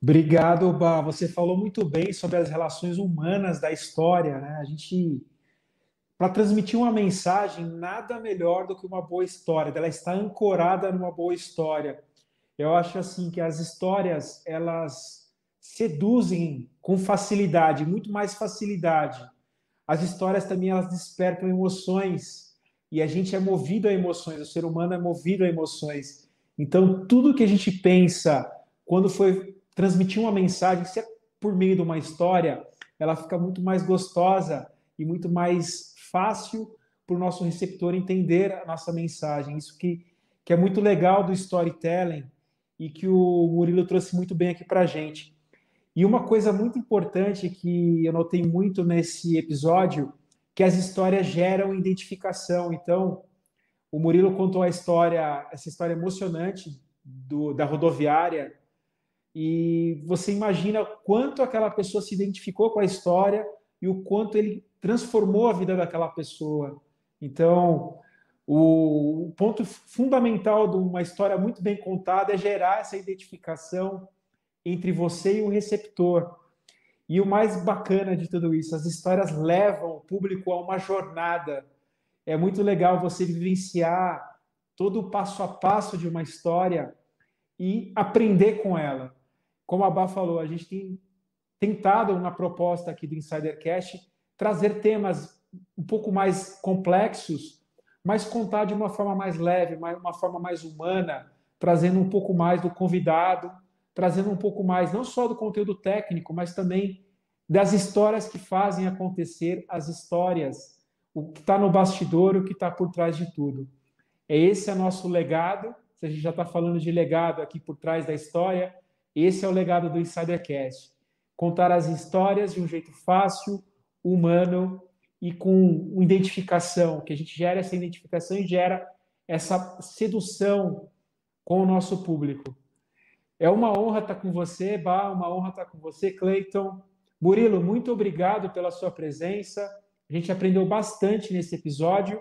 Obrigado, Oba. Você falou muito bem sobre as relações humanas da história, né? A gente para transmitir uma mensagem, nada melhor do que uma boa história, ela está ancorada numa boa história. Eu acho assim que as histórias, elas seduzem com facilidade, muito mais facilidade. As histórias também elas despertam emoções e a gente é movido a emoções, o ser humano é movido a emoções. Então, tudo que a gente pensa quando foi transmitir uma mensagem, se é por meio de uma história, ela fica muito mais gostosa e muito mais fácil para o nosso receptor entender a nossa mensagem. Isso que, que é muito legal do storytelling e que o Murilo trouxe muito bem aqui para a gente. E uma coisa muito importante que eu notei muito nesse episódio, que as histórias geram identificação. Então, o Murilo contou a história, essa história emocionante do, da rodoviária e você imagina quanto aquela pessoa se identificou com a história e o quanto ele transformou a vida daquela pessoa. Então, o ponto fundamental de uma história muito bem contada é gerar essa identificação entre você e o receptor. E o mais bacana de tudo isso, as histórias levam o público a uma jornada. É muito legal você vivenciar todo o passo a passo de uma história e aprender com ela como a Bá falou, a gente tem tentado na proposta aqui do Insidercast trazer temas um pouco mais complexos, mas contar de uma forma mais leve, uma forma mais humana, trazendo um pouco mais do convidado, trazendo um pouco mais não só do conteúdo técnico, mas também das histórias que fazem acontecer as histórias, o que está no bastidor, o que está por trás de tudo. Esse é nosso legado. Se a gente já está falando de legado aqui por trás da história, esse é o legado do Insidercast. Contar as histórias de um jeito fácil, humano e com identificação, que a gente gera essa identificação e gera essa sedução com o nosso público. É uma honra estar com você, Bah, uma honra estar com você, Clayton. Murilo, muito obrigado pela sua presença. A gente aprendeu bastante nesse episódio.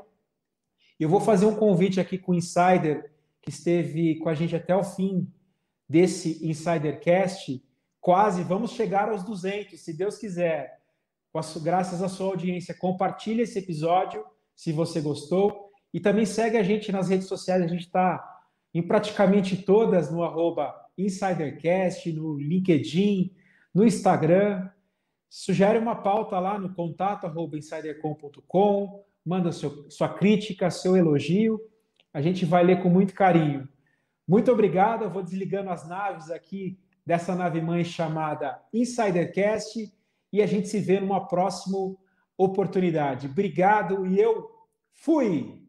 Eu vou fazer um convite aqui com o Insider, que esteve com a gente até o fim desse Insidercast, quase vamos chegar aos 200, se Deus quiser. Graças à sua audiência, compartilhe esse episódio se você gostou e também segue a gente nas redes sociais, a gente está em praticamente todas no InsiderCast, no LinkedIn, no Instagram. Sugere uma pauta lá no contato insidercom.com, manda seu, sua crítica, seu elogio, a gente vai ler com muito carinho. Muito obrigado. Eu vou desligando as naves aqui dessa nave mãe chamada Insidercast e a gente se vê numa próxima oportunidade. Obrigado e eu fui!